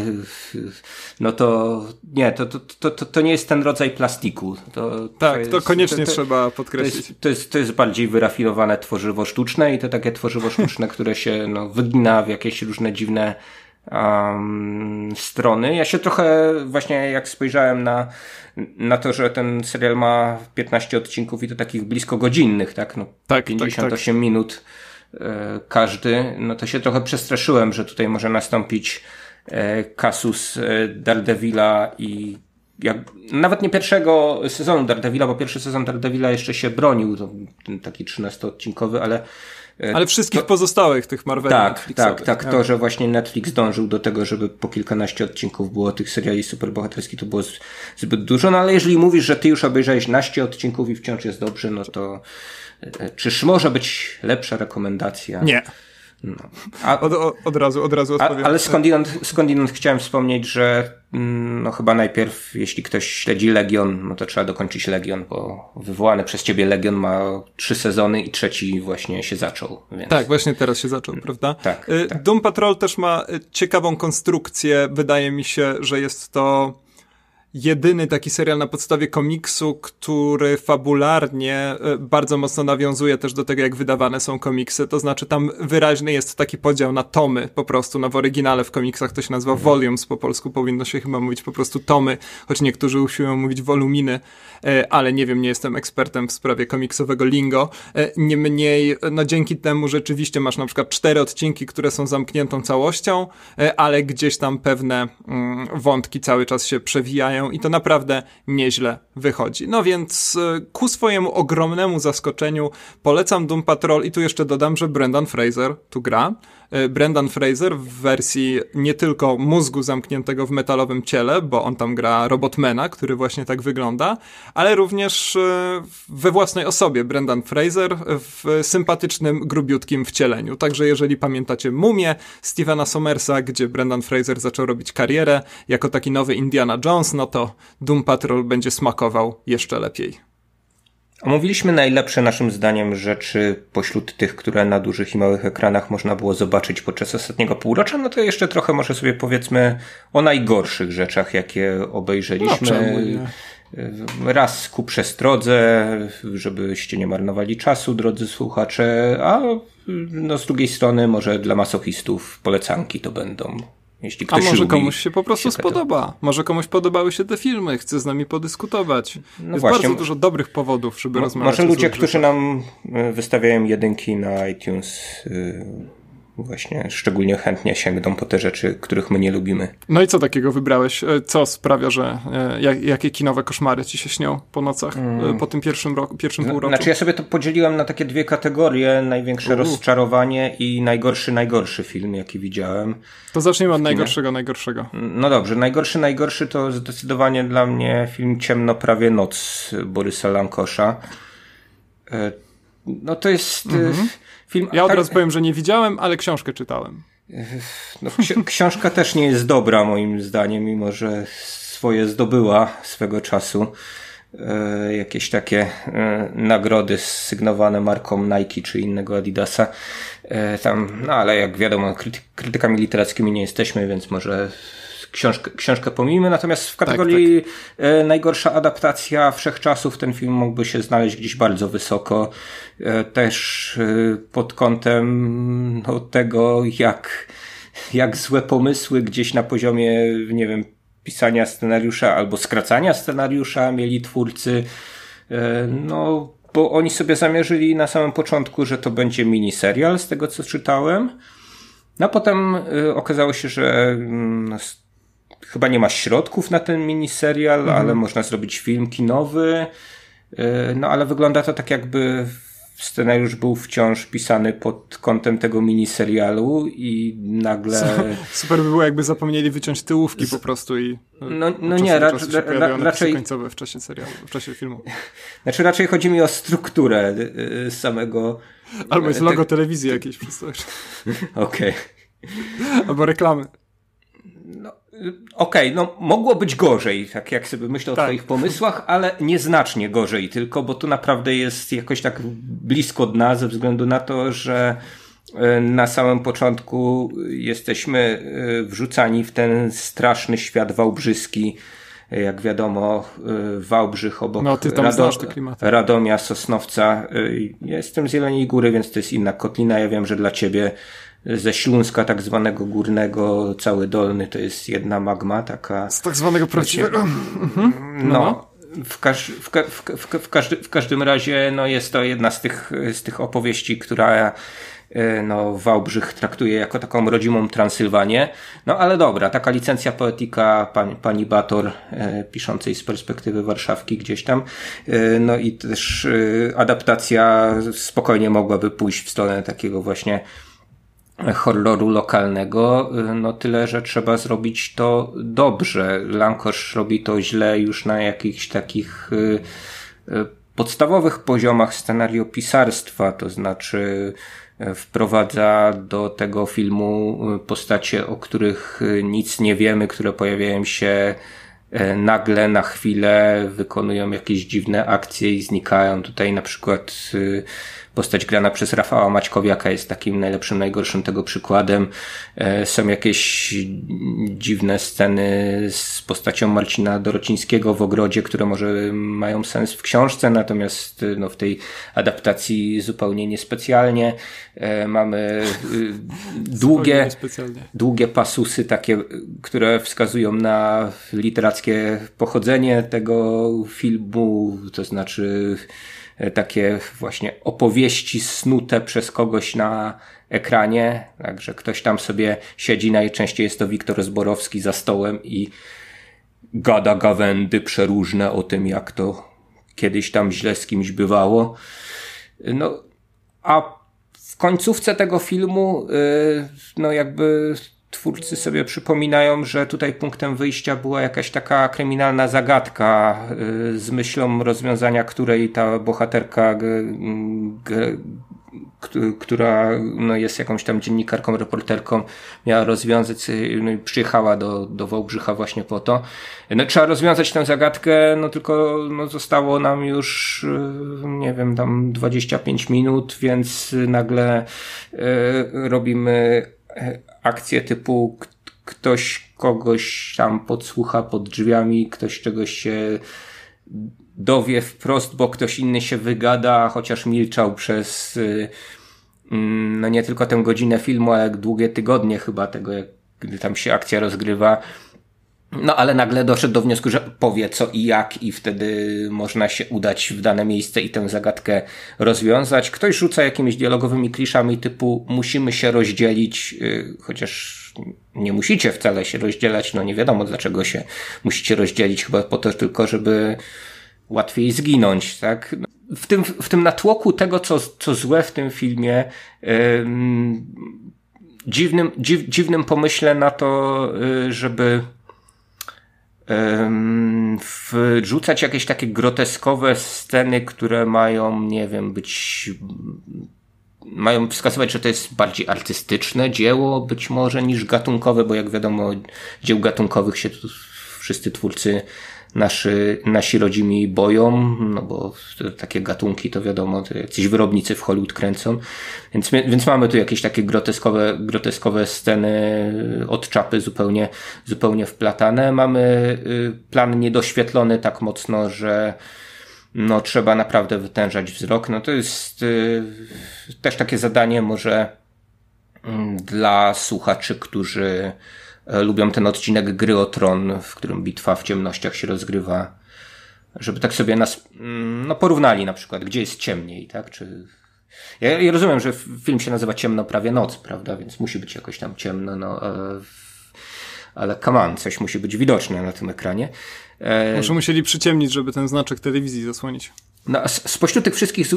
no to nie, to, to, to, to nie jest ten rodzaj plastiku. To, tak, to, jest, to koniecznie to, trzeba podkreślić. To jest, to, jest, to jest bardziej wyrafinowane tworzywo sztuczne i to takie tworzywo sztuczne, które się no, wygina w jakieś różne dziwne um, strony. Ja się trochę właśnie jak spojrzałem na, na to, że ten serial ma 15 odcinków i to takich blisko godzinnych, tak? No, tak 58 tak, tak. minut E, każdy, no to się trochę przestraszyłem, że tutaj może nastąpić e, kasus e, Daredevila i jak, nawet nie pierwszego sezonu Daredevila, bo pierwszy sezon Daredevila jeszcze się bronił, to taki 13-odcinkowy, ale E, ale wszystkich to, pozostałych tych Marveli Tak, tak, tak. To, że właśnie Netflix dążył do tego, żeby po kilkanaście odcinków było tych seriali superbohaterskich, to było zbyt dużo, no ale jeżeli mówisz, że ty już obejrzałeś naście odcinków i wciąż jest dobrze, no to e, e, czyż może być lepsza rekomendacja? Nie. No. A od, od, razu, od razu odpowiem. A, ale skądinąd, skądinąd chciałem wspomnieć, że mm, no chyba najpierw, jeśli ktoś śledzi Legion, no to trzeba dokończyć Legion, bo wywołany przez ciebie Legion ma trzy sezony i trzeci właśnie się zaczął. Więc... Tak, właśnie teraz się zaczął, no. prawda? Tak, y, tak. Doom Patrol też ma y, ciekawą konstrukcję. Wydaje mi się, że jest to jedyny taki serial na podstawie komiksu, który fabularnie e, bardzo mocno nawiązuje też do tego, jak wydawane są komiksy. To znaczy, tam wyraźny jest taki podział na tomy, po prostu. No, w oryginale w komiksach to się nazywa mhm. volumes po polsku, powinno się chyba mówić po prostu tomy, choć niektórzy usiłują mówić woluminy. E, ale nie wiem, nie jestem ekspertem w sprawie komiksowego lingo. E, niemniej, no dzięki temu rzeczywiście masz na przykład cztery odcinki, które są zamkniętą całością, e, ale gdzieś tam pewne mm, wątki cały czas się przewijają i to naprawdę nieźle wychodzi. No więc ku swojemu ogromnemu zaskoczeniu polecam Doom Patrol i tu jeszcze dodam, że Brendan Fraser tu gra. E, Brendan Fraser w wersji nie tylko mózgu zamkniętego w metalowym ciele, bo on tam gra robotmana, który właśnie tak wygląda, ale również e, we własnej osobie Brendan Fraser w sympatycznym, grubiutkim wcieleniu. Także jeżeli pamiętacie Mumię Stevena Somersa, gdzie Brendan Fraser zaczął robić karierę jako taki nowy Indiana Jones, no to Doom Patrol będzie smakował jeszcze lepiej. Omówiliśmy najlepsze naszym zdaniem rzeczy pośród tych, które na dużych i małych ekranach można było zobaczyć podczas ostatniego półrocza. No to jeszcze trochę może sobie powiedzmy o najgorszych rzeczach, jakie obejrzeliśmy. No, Raz ku przestrodze, żebyście nie marnowali czasu, drodzy słuchacze, a no, z drugiej strony może dla masochistów polecanki to będą jeśli ktoś A może lubi, komuś się po prostu się spodoba. Może komuś podobały się te filmy, chce z nami podyskutować. No Jest właśnie. bardzo dużo dobrych powodów, żeby no, rozmawiać. Może ludzie, którzy nam y, wystawiają jedynki na iTunes, yy, właśnie szczególnie chętnie sięgną po te rzeczy, których my nie lubimy. No i co takiego wybrałeś? E, co sprawia, że e, jak, jakie kinowe koszmary ci się śnią po nocach, e, mm. po tym pierwszym roku, pierwszym no, półroczu? Znaczy ja sobie to podzieliłem na takie dwie kategorie, największe rozczarowanie i najgorszy, najgorszy film, jaki widziałem. To zacznijmy od najgorszego, najgorszego. No dobrze, najgorszy, najgorszy to zdecydowanie dla mnie film Ciemno prawie noc Borysa Lankosza no to jest e, mhm. film. Ja od razu powiem, że nie widziałem, ale książkę czytałem. E, no, ksi- książka też nie jest dobra, moim zdaniem, mimo że swoje zdobyła swego czasu. E, jakieś takie e, nagrody sygnowane marką Nike czy innego Adidasa. E, tam, no ale jak wiadomo, kryty- krytykami literackimi nie jesteśmy, więc może książkę, książkę pomijmy. Natomiast w tak, kategorii tak, tak. najgorsza adaptacja wszechczasów ten film mógłby się znaleźć gdzieś bardzo wysoko. E, też e, pod kątem no, tego, jak, jak złe pomysły gdzieś na poziomie, nie wiem, pisania scenariusza albo skracania scenariusza mieli twórcy. No, bo oni sobie zamierzyli na samym początku, że to będzie miniserial, z tego co czytałem. No a potem okazało się, że mm, chyba nie ma środków na ten miniserial, mhm. ale można zrobić film kinowy. E, no ale wygląda to tak jakby scenariusz był wciąż pisany pod kątem tego miniserialu i nagle... Super by było, jakby zapomnieli wyciąć tyłówki po prostu i... E, no, no nie, ra, ra, ra raczej... końcowe w czasie serialu, w czasie filmu. Znaczy raczej chodzi mi o strukturę e, samego... Albo jest logo te... telewizji jakiejś przez Okej. Okay. Albo reklamy. Y, okej, okay, no mogło być gorzej, tak jak sobie myślę tak. o Twoich pomysłach, ale nieznacznie gorzej tylko, bo tu naprawdę jest jakoś tak blisko dna ze względu na to, że y, na samym początku jesteśmy y, wrzucani w ten straszny świat wałbrzyski. Jak wiadomo, Wałbrzych obok no, ty tam Rado Radomia, Sosnowca. jestem z Jeleniej Góry, więc to jest inna kotlina. Ja wiem, że dla ciebie ze Śląska tak zwanego górnego, cały dolny to jest jedna magma taka. Z tak zwanego prawdziwego. Mhm. No, no, no. W, każ, w, w, w, w, każdy, w każdym razie no, jest to jedna z tych, z tych opowieści, która e, no, Wałbrzych traktuje jako taką rodzimą Transylwanię. No ale dobra, taka licencja poetyka pan, pani Bator, e, piszącej z perspektywy Warszawki gdzieś tam. E, no i też e, adaptacja spokojnie mogłaby pójść w stronę takiego właśnie horroru lokalnego, y, no tyle, że trzeba zrobić to dobrze. Lankosz robi to źle już na jakichś takich y, y, podstawowych poziomach scenariopisarstwa, to znaczy wprowadza do tego filmu postacie, o których nic nie wiemy, które pojawiają się nagle na chwilę, wykonują jakieś dziwne akcje i znikają. Tutaj na przykład Postać grana przez Rafała Maćkowiaka jest takim najlepszym, najgorszym tego przykładem. E, są jakieś dziwne sceny z postacią Marcina Dorocińskiego w ogrodzie, które może mają sens w książce, natomiast e, no, w tej adaptacji zupełnie niespecjalnie. E, mamy długie, długie pasusy takie, które wskazują na literackie pochodzenie tego filmu, to znaczy E, takie właśnie opowieści snute przez kogoś na ekranie. Także ktoś tam sobie siedzi, najczęściej jest to Wiktor Zborowski za stołem i gada gawędy przeróżne o tym, jak to kiedyś tam źle z kimś bywało. No, a w końcówce tego filmu, y, no jakby twórcy sobie przypominają, że tutaj punktem wyjścia była jakaś taka kryminalna zagadka y, z myślą rozwiązania której ta bohaterka, która no jest jakąś tam dziennikarką, reporterką, miała rozwiązać, y, no i przyjechała do, do Wałbrzycha właśnie po to. No, trzeba rozwiązać tę zagadkę, no tylko no, zostało nam już, y, nie wiem, tam 25 minut, więc nagle y, robimy E, akcje typu ktoś kogoś tam podsłucha pod drzwiami, ktoś czegoś się dowie wprost, bo ktoś inny się wygada, chociaż milczał przez y, mm, no nie tylko tę godzinę filmu, ale długie tygodnie chyba tego, jak, gdy tam się akcja rozgrywa no ale nagle doszedł do wniosku, że powie co i jak i wtedy można się udać w dane miejsce i tę zagadkę rozwiązać. Ktoś rzuca jakimiś dialogowymi kliszami typu musimy się rozdzielić, y, chociaż nie musicie wcale się rozdzielać, no nie wiadomo dlaczego się musicie rozdzielić, chyba po to tylko, żeby łatwiej zginąć, tak? No, w tym, w tym natłoku tego, co, co złe w tym filmie, yy, dziwnym, dziw, dziwnym pomyśle na to, y, żeby wrzucać jakieś takie groteskowe sceny, które mają, nie wiem, być. Mają wskazywać, że to jest bardziej artystyczne dzieło, być może, niż gatunkowe, bo jak wiadomo, dzieł gatunkowych się wszyscy twórcy naszy, nasi rodzimi boją, no bo takie gatunki to wiadomo, to jacyś wyrobnicy w Hollywood kręcą, więc, więc mamy tu jakieś takie groteskowe, groteskowe sceny od czapy zupełnie, zupełnie wplatane. Mamy y, plan niedoświetlony tak mocno, że no, trzeba naprawdę wytężać wzrok. No, to jest y, też takie zadanie może mm, dla słuchaczy, którzy E, lubią ten odcinek Gry o Tron, w którym bitwa w ciemnościach się rozgrywa. Żeby tak sobie nas mm, no, porównali na przykład, gdzie jest ciemniej, tak? Czy... Ja, ja rozumiem, że film się nazywa Ciemno prawie noc, prawda? Więc musi być jakoś tam ciemno, no, e, ale come on, coś musi być widoczne na tym ekranie. E, Może musieli przyciemnić, żeby ten znaczek telewizji zasłonić. No, spośród tych wszystkich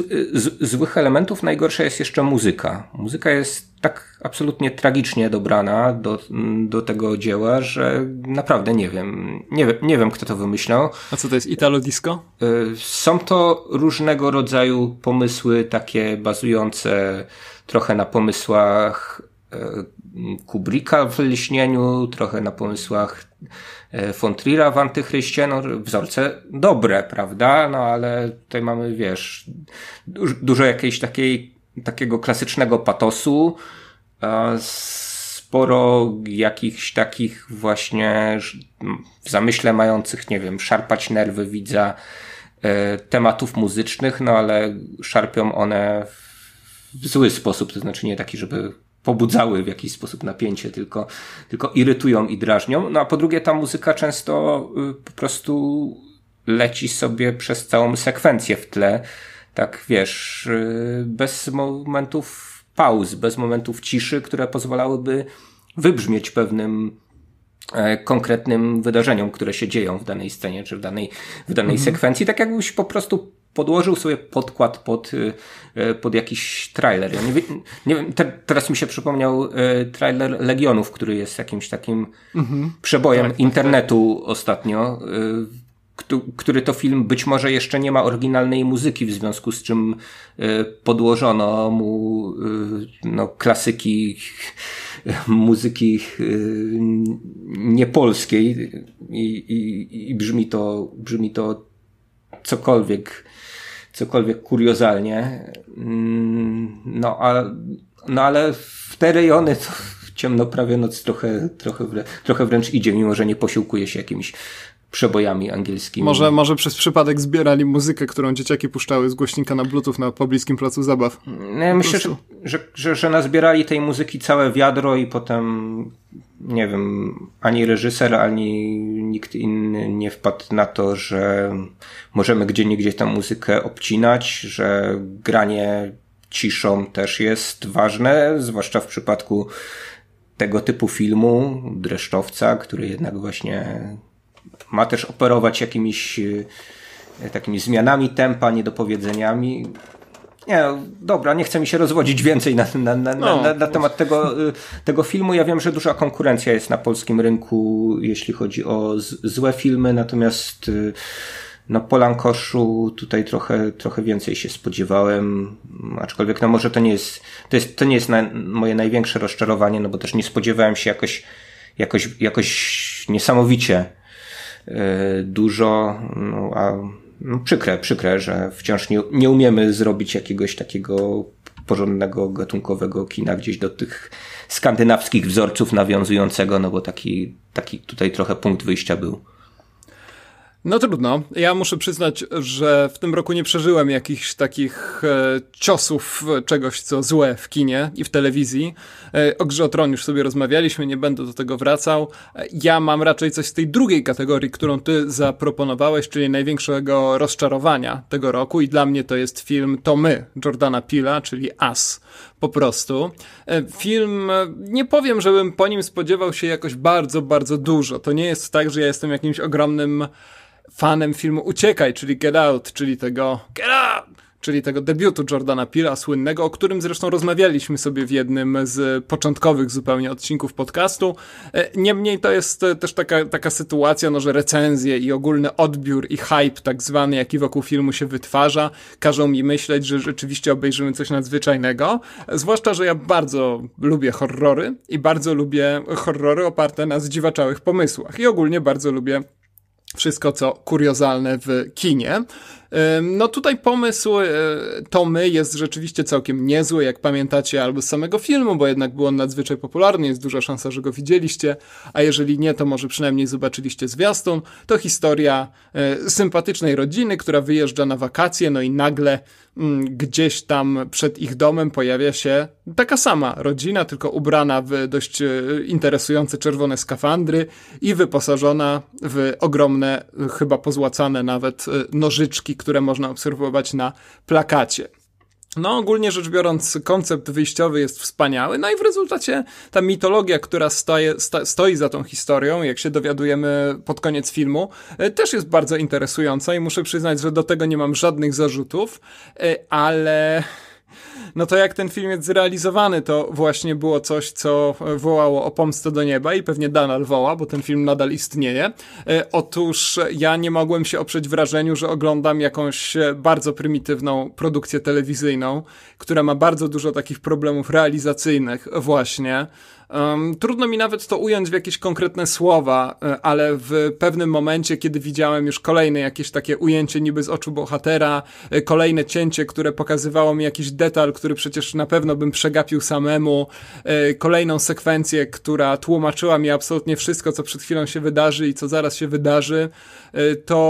złych elementów najgorsza jest jeszcze muzyka. Muzyka jest tak absolutnie tragicznie dobrana do, do tego dzieła, że naprawdę nie wiem. nie wiem. Nie wiem, kto to wymyślał. A co to jest Italo Disco? Y, są to różnego rodzaju pomysły, takie bazujące trochę na pomysłach y, Kubrika w Lśnieniu, trochę na pomysłach e, von Trier'a w Antychryście, no wzorce dobre, prawda? No ale tutaj mamy, wiesz, dużo jakiejś takiej, takiego klasycznego patosu, sporo jakichś takich właśnie w zamyśle mających, nie wiem, szarpać nerwy widza e, tematów muzycznych, no ale szarpią one w zły sposób, to znaczy nie taki, żeby pobudzały w jakiś sposób napięcie, tylko, tylko irytują i drażnią. No a po drugie, ta muzyka często y, po prostu leci sobie przez całą sekwencję w tle, tak wiesz, y, bez momentów pauz, bez momentów ciszy, które pozwalałyby wybrzmieć pewnym e, konkretnym wydarzeniom, które się dzieją w danej scenie czy w danej, w danej mhm. sekwencji, tak jakbyś po prostu podłożył sobie podkład pod, y, y, pod jakiś trailer. Ja nie, nie wiem, te, teraz mi się przypomniał y, trailer Legionów, który jest jakimś takim mhm. przebojem tak, tak internetu tak, tak. ostatnio, który to film być może jeszcze nie ma oryginalnej muzyki, w związku z czym podłożono mu no, klasyki muzyki niepolskiej i, i, i brzmi to, brzmi to cokolwiek cokolwiek kuriozalnie. Mm, no, a, no ale w te rejony to ciemno prawie noc trochę, trochę, trochę wręcz idzie, mimo że nie posiłkuje się jakimiś przebojami angielskimi. Może, może przez przypadek zbierali muzykę, którą dzieciaki puszczały z głośnika na bluetooth na pobliskim placu zabaw. No, ja myślę, że, że, że, nazbierali tej muzyki całe wiadro i potem nie wiem, ani reżyser, ani nikt inny nie wpadł na to, że możemy gdzie gdzieś tę muzykę obcinać, że granie ciszą też jest ważne, zwłaszcza w przypadku tego typu filmu, dreszczowca, który jednak właśnie ma też operować jakimiś y, takimi zmianami tempa, niedopowiedzeniami. Nie, no, dobra, nie chcę mi się rozwodzić więcej na, na, na, no. na, na temat tego, y, tego filmu. Ja wiem, że duża konkurencja jest na polskim rynku, jeśli chodzi o złe filmy, natomiast y, no Polankoszu tutaj trochę, trochę więcej się spodziewałem, aczkolwiek no może to nie jest, to, jest, to nie jest na, moje największe rozczarowanie, no bo też nie spodziewałem się jakoś, jakoś, jakoś niesamowicie Y, dużo, no, a no, przykre, przykre, że wciąż nie, nie umiemy zrobić jakiegoś takiego porządnego, gatunkowego kina gdzieś do tych skandynawskich wzorców nawiązującego, no bo taki, taki tutaj trochę punkt wyjścia był. No trudno. Ja muszę przyznać, że w tym roku nie przeżyłem jakichś takich e, ciosów e, czegoś, co złe w kinie i w telewizji. E, o grze o tron już sobie rozmawialiśmy, nie będę do tego wracał. E, ja mam raczej coś z tej drugiej kategorii, którą ty zaproponowałeś, czyli największego rozczarowania tego roku i dla mnie to jest film To My, Jordana Pila, czyli As po prostu. E, film, e, nie powiem, żebym po nim spodziewał się jakoś bardzo, bardzo dużo. To nie jest tak, że ja jestem jakimś ogromnym fanem filmu Uciekaj, czyli Get Out, czyli tego Get Out, czyli tego debiutu Jordana Peela słynnego, o którym zresztą rozmawialiśmy sobie w jednym z początkowych zupełnie odcinków podcastu. E, niemniej to jest e, też taka, taka sytuacja, no, że recenzje i ogólny odbiór i hype tak zwany, jaki wokół filmu się wytwarza, każą mi myśleć, że rzeczywiście obejrzymy coś nadzwyczajnego. Zwłaszcza, że ja bardzo lubię horrory i bardzo lubię horrory oparte na zdziwaczałych pomysłach i ogólnie bardzo lubię wszystko, co kuriozalne w kinie. No tutaj pomysł e, Tomy jest rzeczywiście całkiem niezły, jak pamiętacie albo z samego filmu, bo jednak był on nadzwyczaj popularny, jest duża szansa, że go widzieliście, a jeżeli nie, to może przynajmniej zobaczyliście zwiastun. To historia e, sympatycznej rodziny, która wyjeżdża na wakacje, no i nagle mm, gdzieś tam przed ich domem pojawia się taka sama rodzina, tylko ubrana w dość e, interesujące czerwone skafandry i wyposażona w ogromne, chyba pozłacane nawet nożyczki, które można obserwować na plakacie. No, ogólnie rzecz biorąc, koncept wyjściowy jest wspaniały, no i w rezultacie ta mitologia, która stoje, stoi za tą historią, jak się dowiadujemy pod koniec filmu, e, też jest bardzo interesująca i muszę przyznać, że do tego nie mam żadnych zarzutów, e, ale no to jak ten film jest zrealizowany, to właśnie było coś, co e, wołało o pomstę do nieba i pewnie nadal woła, bo ten film nadal istnieje. E, otóż ja nie mogłem się oprzeć wrażeniu, że oglądam jakąś e, bardzo prymitywną produkcję telewizyjną, która ma bardzo dużo takich problemów realizacyjnych właśnie. Um, trudno mi nawet to ująć w jakieś konkretne słowa, e, ale w pewnym momencie, kiedy widziałem już kolejne jakieś takie ujęcie niby z oczu bohatera, e, kolejne cięcie, które pokazywało mi jakiś detal, który przecież na pewno bym przegapił samemu, e, kolejną sekwencję, która tłumaczyła mi absolutnie wszystko, co przed chwilą się wydarzy i co zaraz się wydarzy, to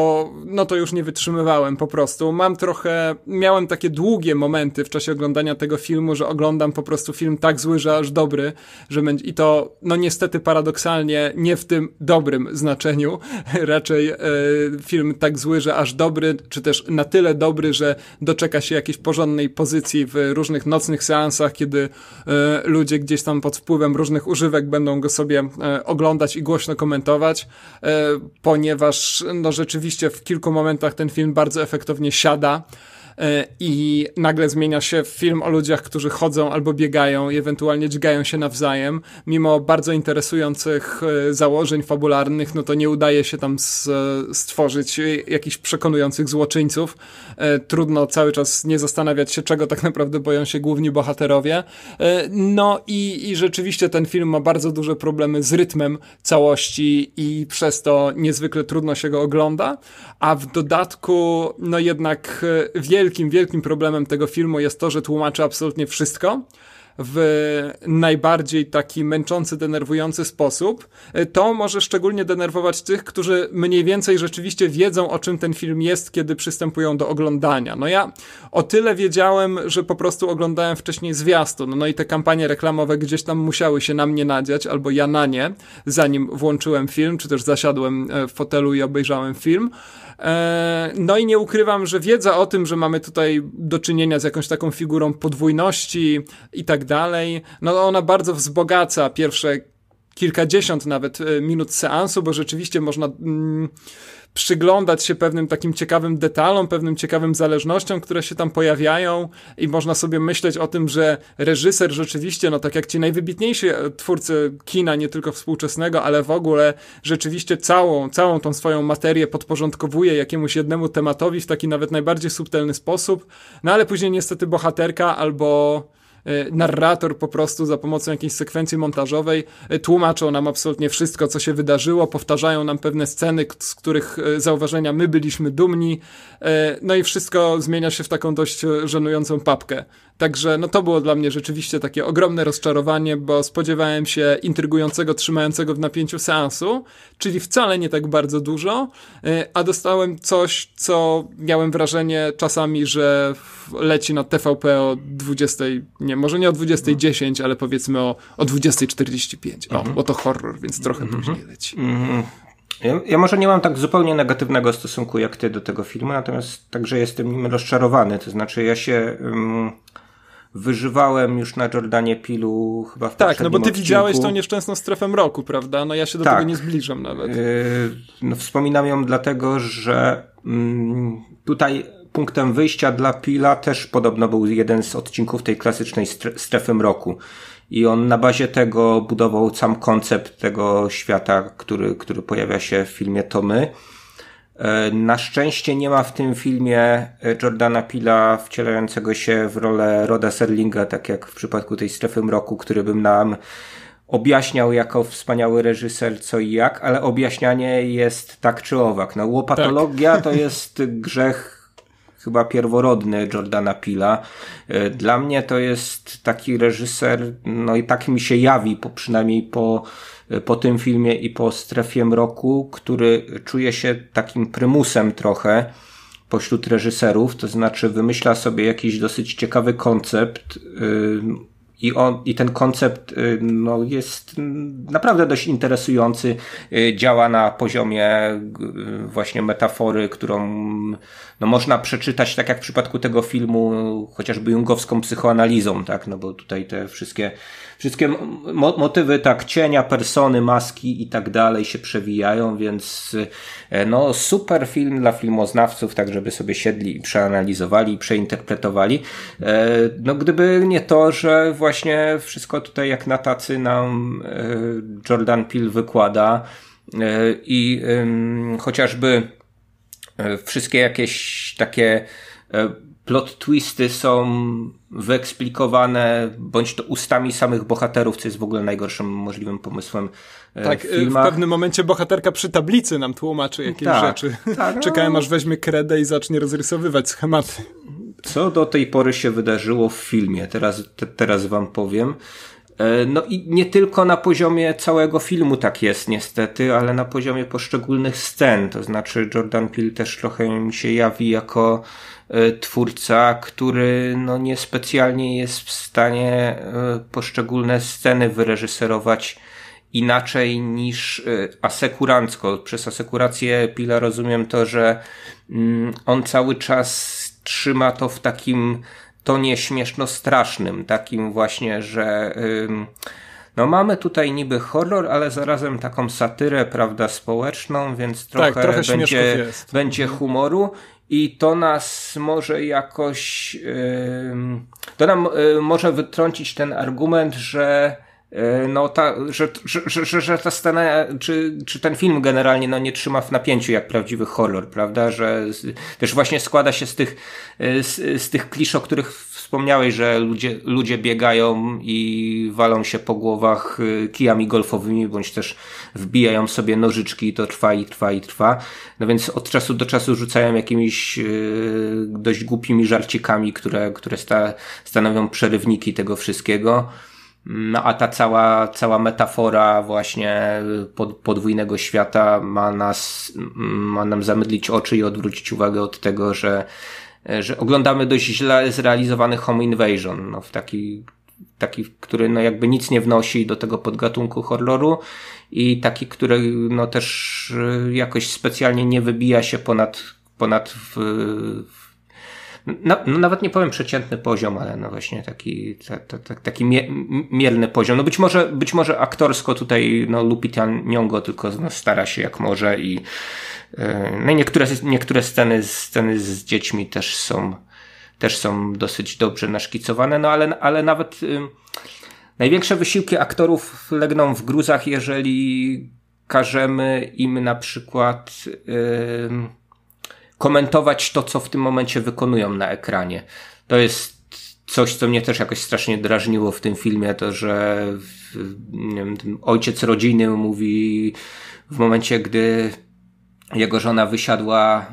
no to już nie wytrzymywałem po prostu. Mam trochę, miałem takie długie momenty w czasie oglądania tego filmu, że oglądam po prostu film tak zły, że aż dobry, że będzie, i to no niestety paradoksalnie nie w tym dobrym znaczeniu, raczej e, film tak zły, że aż dobry, czy też na tyle dobry, że doczeka się jakiejś porządnej pozycji w różnych nocnych seansach, kiedy e, ludzie gdzieś tam pod wpływem różnych używek będą go sobie e, oglądać i głośno komentować, e, ponieważ no rzeczywiście w kilku momentach ten film bardzo efektownie siada. E, i nagle zmienia się w film o ludziach, którzy chodzą albo biegają i ewentualnie dźgają się nawzajem. Mimo bardzo interesujących e, założeń fabularnych, no to nie udaje się tam stworzyć jakichś przekonujących złoczyńców. E, trudno cały czas nie zastanawiać się, czego tak naprawdę boją się główni bohaterowie. No i, i rzeczywiście ten film ma bardzo duże problemy z rytmem całości i przez to niezwykle trudno się go ogląda, a w dodatku no jednak wielki wielkim, wielkim problemem tego filmu jest to, że tłumaczy absolutnie wszystko w najbardziej taki męczący, denerwujący sposób, e, to może szczególnie denerwować tych, którzy mniej więcej rzeczywiście wiedzą, o czym ten film jest, kiedy przystępują do oglądania. No ja o tyle wiedziałem, że po prostu oglądałem wcześniej zwiastun, no i te kampanie reklamowe gdzieś tam musiały się na mnie nadziać, albo ja na nie, zanim włączyłem film, czy też zasiadłem e, w fotelu i obejrzałem film. E, no i nie ukrywam, że wiedza o tym, że mamy tutaj do czynienia z jakąś taką figurą podwójności i tak dalej, no ona bardzo wzbogaca pierwsze kilkadziesiąt nawet e, minut seansu, bo rzeczywiście można. Mm, przyglądać się pewnym takim ciekawym detalom, pewnym ciekawym zależnościom, które się tam pojawiają i można sobie myśleć o tym, że reżyser rzeczywiście, no tak jak ci najwybitniejsi e, twórcy kina, nie tylko współczesnego, ale w ogóle rzeczywiście całą, całą tą swoją materię podporządkowuje jakiemuś jednemu tematowi w taki nawet najbardziej subtelny sposób, no ale później niestety bohaterka albo E, narrator po prostu za pomocą jakiejś sekwencji montażowej e, tłumaczą nam absolutnie wszystko, co się wydarzyło, powtarzają nam pewne sceny, z których e, zauważenia my byliśmy dumni, no i wszystko zmienia się w taką dość żenującą papkę. Także no to było dla mnie rzeczywiście takie ogromne rozczarowanie, bo spodziewałem się intrygującego, trzymającego w napięciu seansu, czyli wcale nie tak bardzo dużo, y, a dostałem coś, co miałem wrażenie czasami, że leci na TVP o 20, nie, może nie o 20.10, ale powiedzmy o, o 20.45. O, mhm. bo to horror, więc trochę mhm. później leci. Mhm. Ja, ja, może nie mam tak zupełnie negatywnego stosunku jak ty do tego filmu, natomiast także jestem nim rozczarowany. To znaczy, ja się. Um, wyżywałem już na Jordanie Pilu chyba w Tak, no bo ty odcinku. widziałeś tą nieszczęsną strefę mroku, prawda? No ja się do tak. tego nie zbliżam nawet. Yy, no, wspominam ją dlatego, że mm, tutaj punktem wyjścia dla Pila też podobno był jeden z odcinków tej klasycznej strefy mroku. I on na bazie tego budował sam koncept tego świata, który, który pojawia się w filmie Tomy. E, na szczęście nie ma w tym filmie e, Jordana Pila wcielającego się w rolę Roda Serlinga, tak jak w przypadku tej strefy mroku, który bym nam objaśniał jako wspaniały reżyser co i jak, ale objaśnianie jest tak czy owak. No, łopatologia tak. to jest grzech chyba pierworodny Jordana Pila. E, dla mnie to jest taki reżyser, no i tak mi się jawi, po, przynajmniej po, e, po tym filmie i po Strefie Mroku, który czuje się takim prymusem trochę pośród reżyserów, to znaczy wymyśla sobie jakiś dosyć ciekawy koncept, e, i, on, I ten koncept no, jest naprawdę dość interesujący. Działa na poziomie właśnie metafory, którą no można przeczytać, tak jak w przypadku tego filmu, chociażby jungowską psychoanalizą, tak, no bo tutaj te wszystkie, wszystkie mo motywy, tak, cienia, persony, maski i tak dalej się przewijają, więc e, no super film dla filmoznawców, tak żeby sobie siedli i przeanalizowali, i przeinterpretowali. E, no gdyby nie to, że właśnie wszystko tutaj jak na tacy nam e, Jordan Peele wykłada i chociażby E, wszystkie jakieś takie e, plot twisty są wyeksplikowane bądź to ustami samych bohaterów, co jest w ogóle najgorszym możliwym pomysłem. E, tak, w, w pewnym momencie bohaterka przy tablicy nam tłumaczy jakieś tak, rzeczy. Tak, no. Czekałem aż weźmie kredę i zacznie rozrysowywać schematy. Co do tej pory się wydarzyło w filmie, teraz, te, teraz wam powiem. E, no i nie tylko na poziomie całego filmu tak jest niestety, ale na poziomie poszczególnych scen. To znaczy Jordan Peele też trochę mi się jawi jako e, twórca, który no niespecjalnie jest w stanie e, poszczególne sceny wyreżyserować inaczej niż asekurancko. Przez asekurację Pila rozumiem to, że mm, on cały czas trzyma to w takim tonie śmieszno-strasznym, takim właśnie, że no mamy tutaj niby horror, ale zarazem taką satyrę, prawda, społeczną, więc trochę, tak, trochę będzie, będzie mhm. humoru i to nas może jakoś, to nam y, może wytrącić ten argument, że E, no ta, że, że, że, że ta scena, czy, czy ten film generalnie no, nie trzyma w napięciu jak prawdziwy horror, prawda, że z, też właśnie składa się z tych, e, z, z tych klisz, o których wspomniałeś, że ludzie, ludzie biegają i walą się po głowach e, kijami golfowymi, bądź też wbijają sobie nożyczki i to trwa i trwa i trwa. No więc od czasu do czasu rzucają jakimiś dość głupimi żarcikami, które, które sta, stanowią przerywniki tego wszystkiego. No a ta cała, cała metafora właśnie y, pod, podwójnego świata ma nas, mm, ma nam zamydlić oczy i odwrócić uwagę od tego, że, y, że oglądamy dość źle zrealizowany Home Invasion, no, w taki, taki, który no jakby nic nie wnosi do tego podgatunku horroru i taki, który no też y, jakoś specjalnie nie wybija się ponad, ponad w, w no, no nawet nie powiem przeciętny poziom, ale no właśnie taki, ta, ta, ta, taki mie, mierny poziom. No być może, być może aktorsko tutaj no, Lupita Nyong'o tylko no, stara się jak może i yy, no, niektóre, niektóre sceny, sceny z dziećmi też są, też są dosyć dobrze naszkicowane, no ale, ale nawet yy, największe wysiłki aktorów legną w gruzach, jeżeli każemy im na przykład... Yy, komentować to, co w tym momencie wykonują na ekranie. To jest coś, co mnie też jakoś strasznie drażniło w tym filmie, to że wiem, ojciec rodziny mówi w momencie, gdy jego żona wysiadła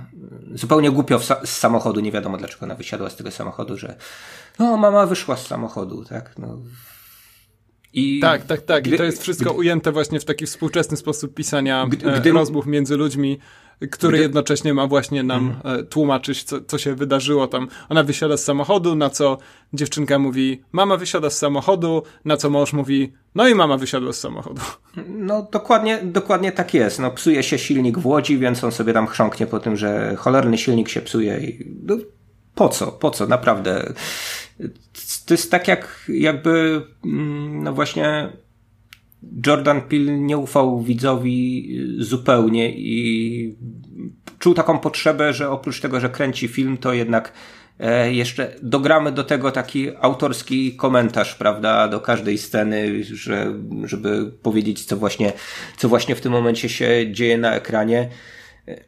zupełnie głupio z samochodu, nie wiadomo dlaczego ona wysiadła z tego samochodu, że no mama wyszła z samochodu, tak, no. I tak, tak, tak. I to jest wszystko ujęte właśnie w taki współczesny sposób pisania gdy, e, gdy, rozmów między ludźmi który jednocześnie ma właśnie nam mhm. e, tłumaczyć, co, co się wydarzyło tam. Ona wysiada z samochodu, na co dziewczynka mówi, mama wysiada z samochodu, na co mąż mówi, no i mama wysiadła z samochodu. No dokładnie, dokładnie tak jest. No psuje się silnik w Łodzi, więc on sobie tam chrząknie po tym, że cholerny silnik się psuje i no, po co, po co, naprawdę. To jest tak jak jakby, mm, no właśnie Jordan Peele nie ufał widzowi y, zupełnie i czuł taką potrzebę, że oprócz tego, że kręci film, to jednak e, jeszcze dogramy do tego taki autorski komentarz, prawda, do każdej sceny, że, żeby powiedzieć, co właśnie, co właśnie w tym momencie się dzieje na ekranie.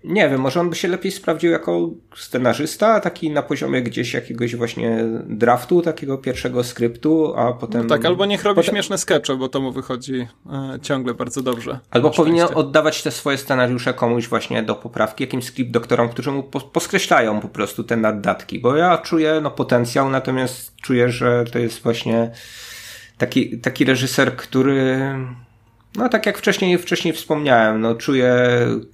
Nie wiem, może on by się lepiej sprawdził jako scenarzysta, taki na poziomie gdzieś jakiegoś właśnie draftu, takiego pierwszego skryptu, a potem. No tak, albo niech robi potem... śmieszne skecze, bo to mu wychodzi e, ciągle bardzo dobrze. Albo powinien oddawać te swoje scenariusze komuś właśnie do poprawki, jakimś script doktorom, którzy mu po, poskreślają po prostu te naddatki, bo ja czuję no, potencjał, natomiast czuję, że to jest właśnie taki, taki reżyser, który no tak jak wcześniej, wcześniej wspomniałem, no czuję,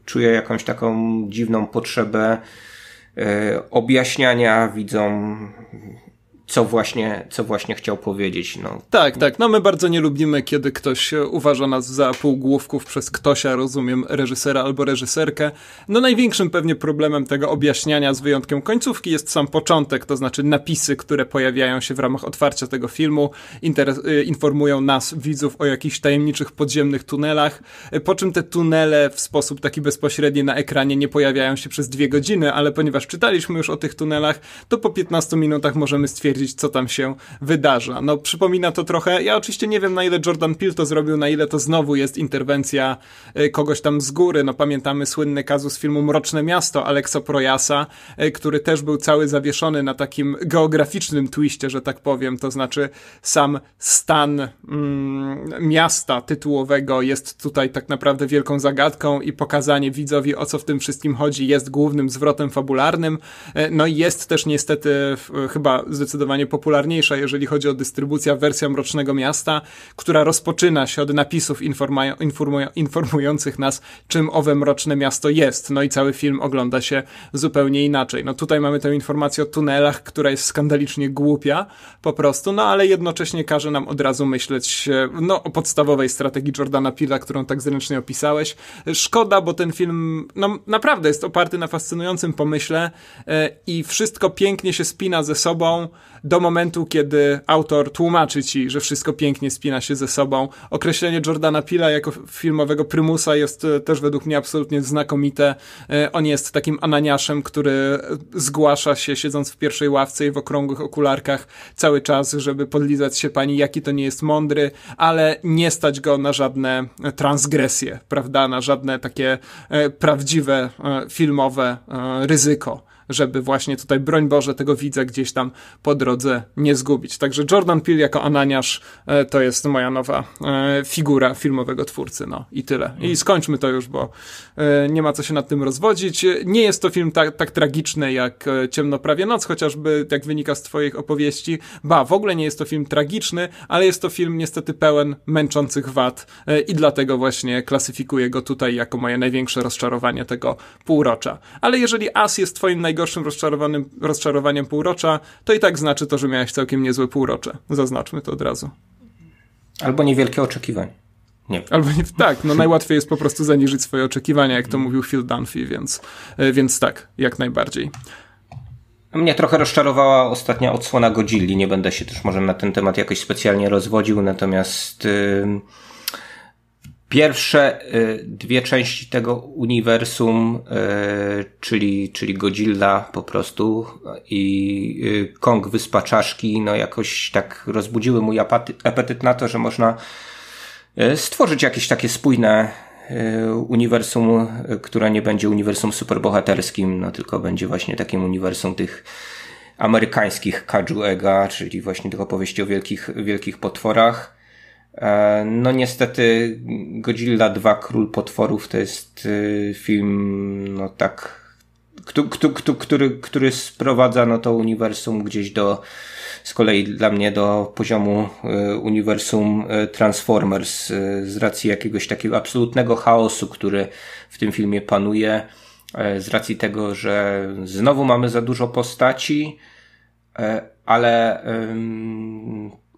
czuję jakąś taką dziwną potrzebę e, objaśniania widzom co właśnie, co właśnie chciał powiedzieć. No. Tak, tak. No my bardzo nie lubimy, kiedy ktoś uważa nas za półgłówków przez ktośa, rozumiem, reżysera albo reżyserkę. No największym pewnie problemem tego objaśniania z wyjątkiem końcówki jest sam początek, to znaczy napisy, które pojawiają się w ramach otwarcia tego filmu, y, informują nas, widzów, o jakichś tajemniczych podziemnych tunelach, po czym te tunele w sposób taki bezpośredni na ekranie nie pojawiają się przez dwie godziny, ale ponieważ czytaliśmy już o tych tunelach, to po 15 minutach możemy stwierdzić, stwierdzić, co tam się wydarza. No, przypomina to trochę, ja oczywiście nie wiem, na ile Jordan Peele to zrobił, na ile to znowu jest interwencja y, kogoś tam z góry. No, pamiętamy słynny kazus filmu Mroczne Miasto Alexo Projasa, y, który też był cały zawieszony na takim geograficznym twiście, że tak powiem, to znaczy sam stan mm, miasta tytułowego jest tutaj tak naprawdę wielką zagadką i pokazanie widzowi, o co w tym wszystkim chodzi, jest głównym zwrotem fabularnym. Y, no i jest też niestety chyba zdecydowanie zdecydowanie popularniejsza, jeżeli chodzi o dystrybucję wersja Mrocznego Miasta, która rozpoczyna się od napisów informujących nas, czym owe Mroczne Miasto jest. No i cały film ogląda się zupełnie inaczej. No tutaj mamy tę informację o tunelach, która jest skandalicznie głupia po prostu, no ale jednocześnie każe nam od razu myśleć no, o podstawowej strategii Jordana Pila, którą tak zręcznie opisałeś. Szkoda, bo ten film no, naprawdę jest oparty na fascynującym pomyśle e, i wszystko pięknie się spina ze sobą do momentu, kiedy autor tłumaczy ci, że wszystko pięknie spina się ze sobą. Określenie Jordana Pila jako filmowego prymusa jest e, też według mnie absolutnie znakomite. E, on jest takim ananiaszem, który zgłasza się siedząc w pierwszej ławce i w okrągłych okularkach cały czas, żeby podlizać się pani, jaki to nie jest mądry, ale nie stać go na żadne transgresje, prawda, na żadne takie e, prawdziwe filmowe ryzyko żeby właśnie tutaj, broń Boże, tego widza gdzieś tam po drodze nie zgubić. Także Jordan Peele jako Ananiasz e, to jest moja nowa e, figura filmowego twórcy, no i tyle. I mm. skończmy to już, bo e, nie ma co się nad tym rozwodzić. Nie jest to film tak, tak tragiczny jak Ciemno prawie noc, chociażby jak wynika z twoich opowieści. Ba, w ogóle nie jest to film tragiczny, ale jest to film niestety pełen męczących wad i dlatego właśnie klasyfikuję go tutaj jako moje największe rozczarowanie tego półrocza. Ale jeżeli As jest twoim naj najgorszym rozczarowanym, rozczarowaniem półrocza, to i tak znaczy to, że miałeś całkiem niezłe półrocze. Zaznaczmy to od razu. Albo niewielkie oczekiwania. Nie. Albo nie, tak, no najłatwiej jest po prostu zaniżyć swoje oczekiwania, jak to mm. mówił Phil Dunphy, więc, e, więc tak, jak najbardziej. Mnie trochę rozczarowała ostatnia odsłona Godzilli, nie będę się też może na ten temat jakoś specjalnie rozwodził, natomiast... Yy Pierwsze y, dwie części tego uniwersum, y, czyli, czyli Godzilla po prostu i y, Kong Wyspa Czaszki, no jakoś tak rozbudziły mój apetyt na to, że można stworzyć jakieś takie spójne uniwersum, które nie będzie uniwersum superbohaterskim, no tylko będzie właśnie takim uniwersum tych amerykańskich ega, czyli właśnie tych opowieści o wielkich, wielkich potworach. E, no niestety Godzilla 2 Król Potworów to jest e, film, no tak, który, który, który sprowadza no to uniwersum gdzieś do, z kolei dla mnie do poziomu e, uniwersum Transformers z racji jakiegoś takiego absolutnego chaosu, który w tym filmie panuje, z racji tego, że znowu mamy za dużo postaci, ale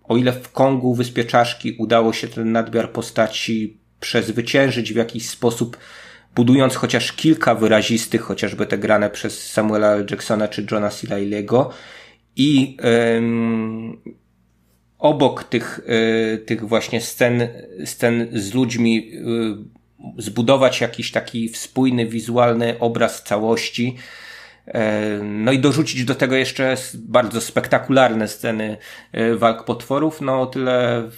o ile w Kongu Wyspie Czaszki udało się ten nadmiar postaci przezwyciężyć w jakiś sposób, budując chociaż kilka wyrazistych, chociażby te grane przez Samuela Jacksona czy Johna Silailego i ym, obok tych, y, tych właśnie scen, scen z ludźmi y, zbudować jakiś taki spójny, wizualny obraz całości, E, no i dorzucić do tego jeszcze bardzo spektakularne sceny e, walk potworów, no o tyle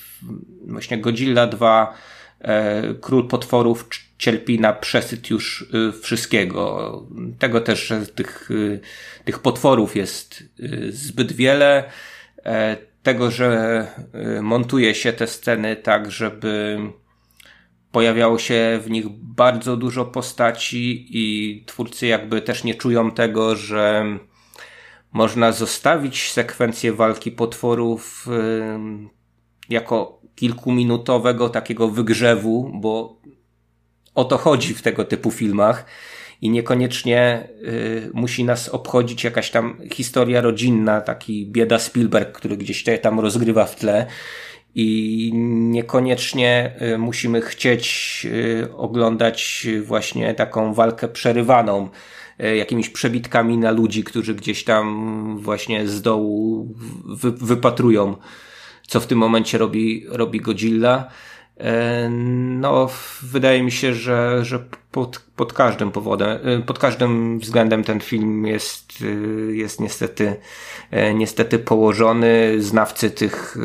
właśnie Godzilla 2 e, Król Potworów cierpi na przesyt już wszystkiego. Tego też tych, tych potworów jest zbyt wiele. Tego, że montuje się te sceny tak, żeby pojawiało się w nich bardzo dużo postaci i twórcy jakby też nie czują tego, że można zostawić sekwencję walki potworów jako kilkuminutowego takiego wygrzewu, bo o to chodzi w tego typu filmach i niekoniecznie y, musi nas obchodzić jakaś tam historia rodzinna, taki bieda Spielberg, który gdzieś tam rozgrywa w tle i niekoniecznie y, musimy chcieć y, oglądać właśnie taką walkę przerywaną y, jakimiś przebitkami na ludzi, którzy gdzieś tam właśnie z dołu wypatrują, co w tym momencie robi, robi Godzilla no, wydaje mi się, że, że pod, pod każdym powodem, y, pod każdym względem ten film jest, y, jest niestety, y, niestety położony. Znawcy tych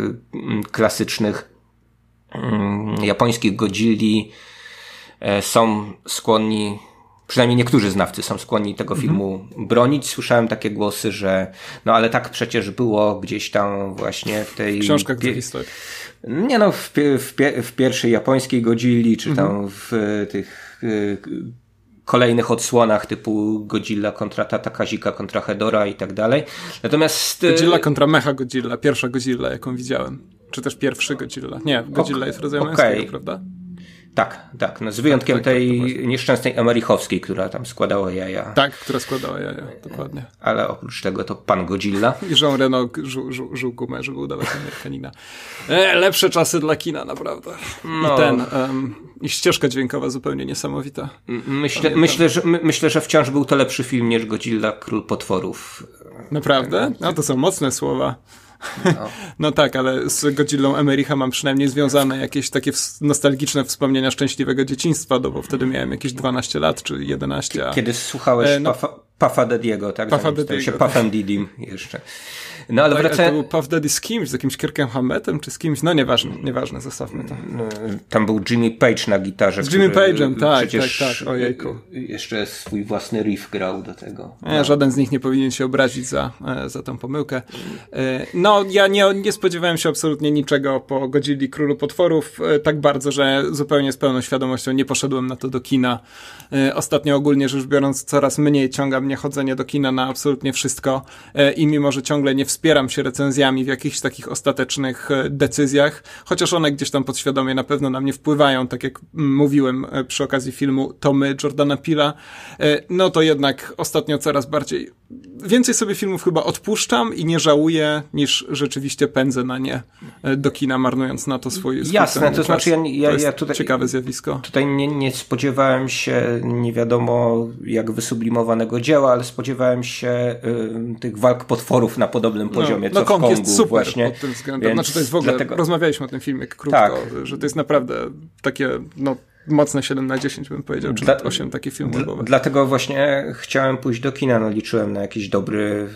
klasycznych japońskich godzili są skłonni przynajmniej niektórzy znawcy są skłonni tego mhm. filmu mhm. bronić. Słyszałem takie głosy, że no ale tak przecież było gdzieś tam właśnie w tej... W książkach pie... historii. Nie no, w, w, w pierwszej japońskiej Godzilli, czy tam mhm. w e, tych y, kolejnych odsłonach typu Godzilla kontra Tata Kazika kontra Hedora i tak dalej. Natomiast... E, Godzilla kontra Mecha Godzilla, pierwsza Godzilla, jaką widziałem. Czy też pierwszy Godzilla. Nie, Godzilla okay. jest rodzajem okay. męskiego, prawda? Tak, tak. No z wyjątkiem tak, tak, tak tej tak, nieszczęsnej Emerichowskiej, która tam składała jaja. Tak, która składała jaja, dokładnie. Ale oprócz tego to pan Godzilla. I Jean Reno żu, gumę, żeby udawać Amerykanina. E, lepsze czasy dla kina, naprawdę. No. I ten, um, i ścieżka dźwiękowa zupełnie niesamowita. Myślę, myślę, że, my, myślę, że wciąż był to lepszy film niż Godzilla Król Potworów. Naprawdę? No to są mocne słowa. No. tak, ale z Godzillą Emericha mam przynajmniej związane jakieś takie nostalgiczne wspomnienia szczęśliwego dzieciństwa, no bo wtedy miałem jakieś 12 lat czy 11. A... Kiedy słuchałeś e, no, Pafa, Pafa tak? Pafa się tak. Pafem Didim jeszcze. No ale wracając... To był Puff Daddy z kimś, z jakimś Kirkiem Hammettem czy z kimś, no nieważne, nieważne, zostawmy to. Mm, mm, tam był Jimmy Page na gitarze. Z Jimmy Page'em, tak, tak, tak, ojejku. Y, y, jeszcze swój własny riff grał do tego. E, tak. Żaden z nich nie powinien się obrazić za, e, za tą pomyłkę. E, no, ja nie, nie spodziewałem się absolutnie niczego po Godzilli Królu Potworów, tak bardzo, że zupełnie z pełną świadomością nie poszedłem na to do kina. Ostatnio ogólnie rzecz biorąc coraz mniej ciąga mnie chodzenie do kina na absolutnie wszystko i mimo, że ciągle nie w wspieram się recenzjami w jakichś takich ostatecznych e, decyzjach, chociaż one gdzieś tam podświadomie na pewno na mnie wpływają, tak jak mówiłem e, przy okazji filmu Tomy Jordana Pila, e, no to jednak ostatnio coraz bardziej więcej sobie filmów chyba odpuszczam i nie żałuję, niż rzeczywiście pędzę na nie e, do kina, marnując na to swoje Jasne, to znaczy ja, ja, to ja tutaj, ciekawe zjawisko. Tutaj nie, nie spodziewałem się, nie wiadomo jak wysublimowanego dzieła, ale spodziewałem się y, tych walk potworów na podobnym no, poziomie, no, co no, Kong Kongu jest super właśnie. pod tym względem. Więc znaczy to jest w ogóle, dlatego... rozmawialiśmy o tym filmie krótko, tak. że to jest naprawdę takie, no mocne 7 na 10 bym powiedział, czy 8 dl, Dlatego właśnie chciałem pójść do kina, no liczyłem na jakiś dobry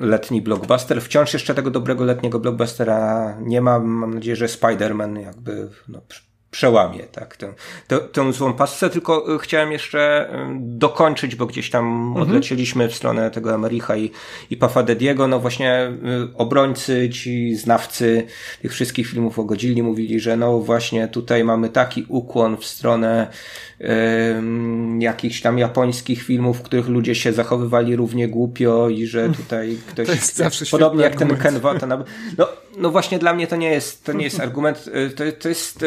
y, letni blockbuster. Wciąż jeszcze tego dobrego letniego blockbustera nie ma. Mam nadzieję, że Spider-Man jakby no, przełamie tak, tę, tę, tę złą pasce, tylko e, chciałem jeszcze e, dokończyć, bo gdzieś tam mhm. odlecieliśmy w stronę tego Americha i, i Diego. no właśnie e, obrońcy, ci znawcy tych wszystkich filmów o Godzilli mówili, że no właśnie tutaj mamy taki ukłon w stronę jakichś tam japońskich filmów, w których ludzie się zachowywali równie głupio i że mm. tutaj ktoś... jest zawsze Podobnie jak argument. ten Ken Watanabe. no, no właśnie dla mnie to nie jest, to nie jest argument, to, to jest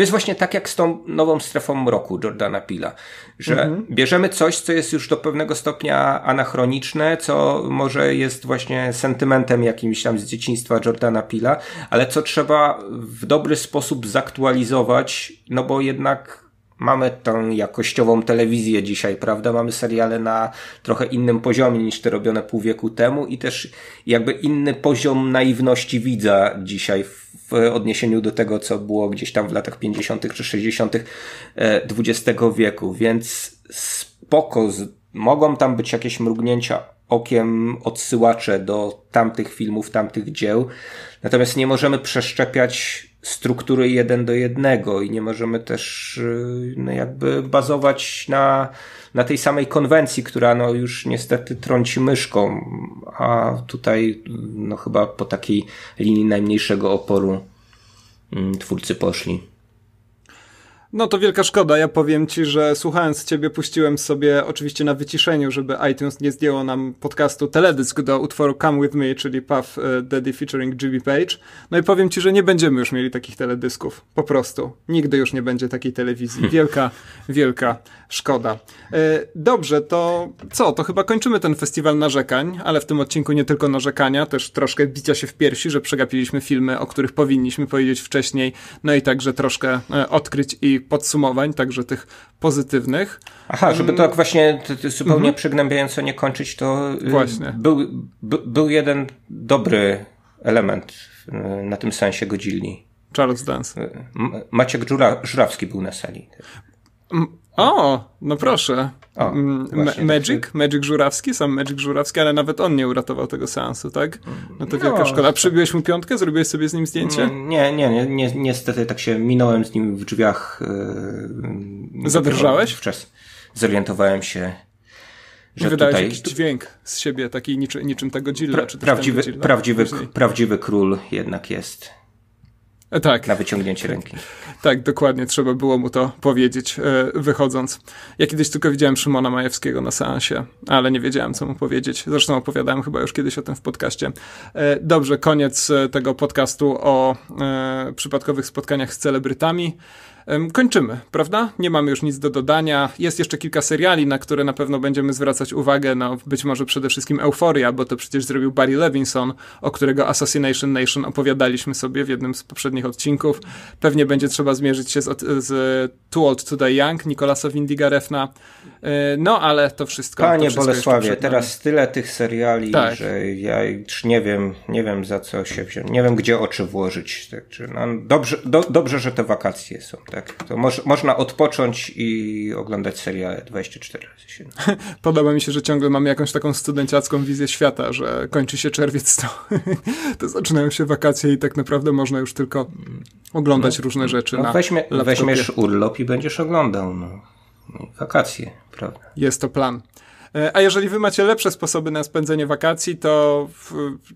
to jest właśnie tak jak z tą nową strefą mroku Jordana Pila, że mhm. bierzemy coś, co jest już do pewnego stopnia anachroniczne, co może jest właśnie sentymentem jakimś tam z dzieciństwa Jordana Pila, ale co trzeba w dobry sposób zaktualizować, no bo jednak mamy tą jakościową telewizję dzisiaj, prawda? Mamy seriale na trochę innym poziomie niż te robione pół wieku temu i też jakby inny poziom naiwności widza dzisiaj w odniesieniu do tego, co było gdzieś tam w latach 50. czy 60. XX e, wieku, więc spoko, mogą tam być jakieś mrugnięcia okiem odsyłacze do tamtych filmów, tamtych dzieł, natomiast nie możemy przeszczepiać struktury jeden do jednego i nie możemy też y, no jakby bazować na, na tej samej konwencji, która no już niestety trąci myszką, a tutaj no chyba po takiej linii najmniejszego oporu mm, twórcy poszli. No to wielka szkoda. Ja powiem ci, że słuchając ciebie, puściłem sobie oczywiście na wyciszeniu, żeby iTunes nie zdjęło nam podcastu Teledysk do utworu Come With Me, czyli Puff e, Daddy featuring GB Page. No i powiem ci, że nie będziemy już mieli takich teledysków. Po prostu. Nigdy już nie będzie takiej telewizji. Wielka, wielka Szkoda. E, dobrze, to co? To chyba kończymy ten festiwal narzekań, ale w tym odcinku nie tylko narzekania, też troszkę bicia się w piersi, że przegapiliśmy filmy, o których powinniśmy powiedzieć wcześniej, no i także troszkę e, odkryć i podsumowań, także tych pozytywnych. Aha, żeby mm. to tak właśnie zupełnie mhm. przygnębiająco nie kończyć, to y, właśnie. Był, był jeden dobry element y, na tym sensie godzilni. Charles Dance. Maciek Żurawski był na sali. O, no proszę. O, mm, właśnie, Magic? Magic Żurawski? Sam Magic Żurawski, ale nawet on nie uratował tego seansu, tak? No to no, wielka szkoda. A tak. przybiłeś mu piątkę? Zrobiłeś sobie z nim zdjęcie? Mm, nie, nie, nie, nie niestety tak się minąłem z nim w drzwiach. Yy, Zadrżałeś? Wczes. Zorientowałem się, że Wydałeś tutaj... jakiś dźwięk z siebie, taki niczy, niczym tego Godzilla. Pra, czy prawdziwy, Prawdziwy, prawdziwy król jednak jest. E, tak. na wyciągnięcie tak. ręki. Tak, dokładnie, trzeba było mu to powiedzieć e, wychodząc. Ja kiedyś tylko widziałem Szymona Majewskiego na seansie, ale nie wiedziałem, co mu powiedzieć. Zresztą opowiadałem chyba już kiedyś o tym w podcaście. E, dobrze, koniec tego podcastu o przypadkowych spotkaniach z celebrytami. Kończymy, prawda? Nie mamy już nic do dodania. Jest jeszcze kilka seriali, na które na pewno będziemy zwracać uwagę. No, być może przede wszystkim Euforia, bo to przecież zrobił Barry Levinson, o którego Assassination Nation opowiadaliśmy sobie w jednym z poprzednich odcinków. Pewnie będzie trzeba zmierzyć się z, z Too Old Today Young Nikolasa Windiga E, no, ale to wszystko. Panie to wszystko Bolesławie, no. teraz tyle tych seriali, tak. że ja już nie wiem, nie wiem za co się wziąć, nie wiem gdzie oczy włożyć. Także no, dobrze, do, dobrze, że te wakacje są, tak? To moż, można odpocząć i oglądać seriale 24 7. Podoba mi się, że ciągle mamy jakąś taką studenciacką wizję świata, że kończy się czerwiec, to, to zaczynają się wakacje i tak naprawdę można już tylko oglądać no, różne rzeczy. No, na weźmie, no weźmiesz urlop i będziesz oglądał, no wakacje, prawda? Jest to plan. E, a jeżeli wy macie lepsze sposoby na spędzenie wakacji, to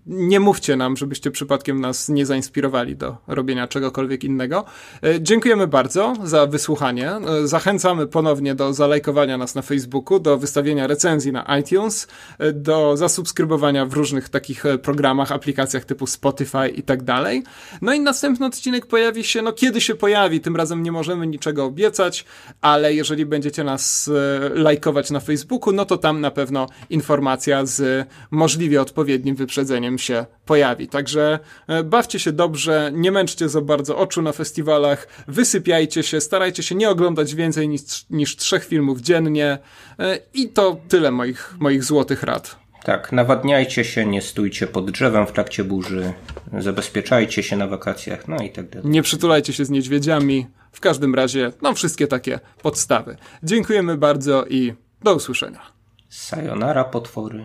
nie mówcie nam, żebyście przypadkiem nas nie zainspirowali do robienia czegokolwiek innego. E, dziękujemy bardzo za wysłuchanie. E, zachęcamy ponownie do zalajkowania nas na Facebooku, do wystawienia recenzji na iTunes, do zasubskrybowania w różnych takich programach, aplikacjach typu Spotify i tak dalej. No i następny odcinek pojawi się, no kiedy się pojawi, tym razem nie możemy niczego obiecać, ale jeżeli będziecie nas lajkować na Facebooku, no to tam na pewno informacja z możliwie odpowiednim wyprzedzeniem się pojawi. Także e, bawcie się dobrze, nie męczcie za bardzo oczu na festiwalach, wysypiajcie się, starajcie się nie oglądać więcej niż, niż trzech filmów dziennie e, i to tyle moich, moich złotych rad. Tak, nawadniajcie się, nie stójcie pod drzewem w trakcie burzy, zabezpieczajcie się na wakacjach, no i tak dalej. Nie przytulajcie się z niedźwiedziami. W każdym razie, no wszystkie takie podstawy. Dziękujemy bardzo i do usłyszenia. Sayonara potwory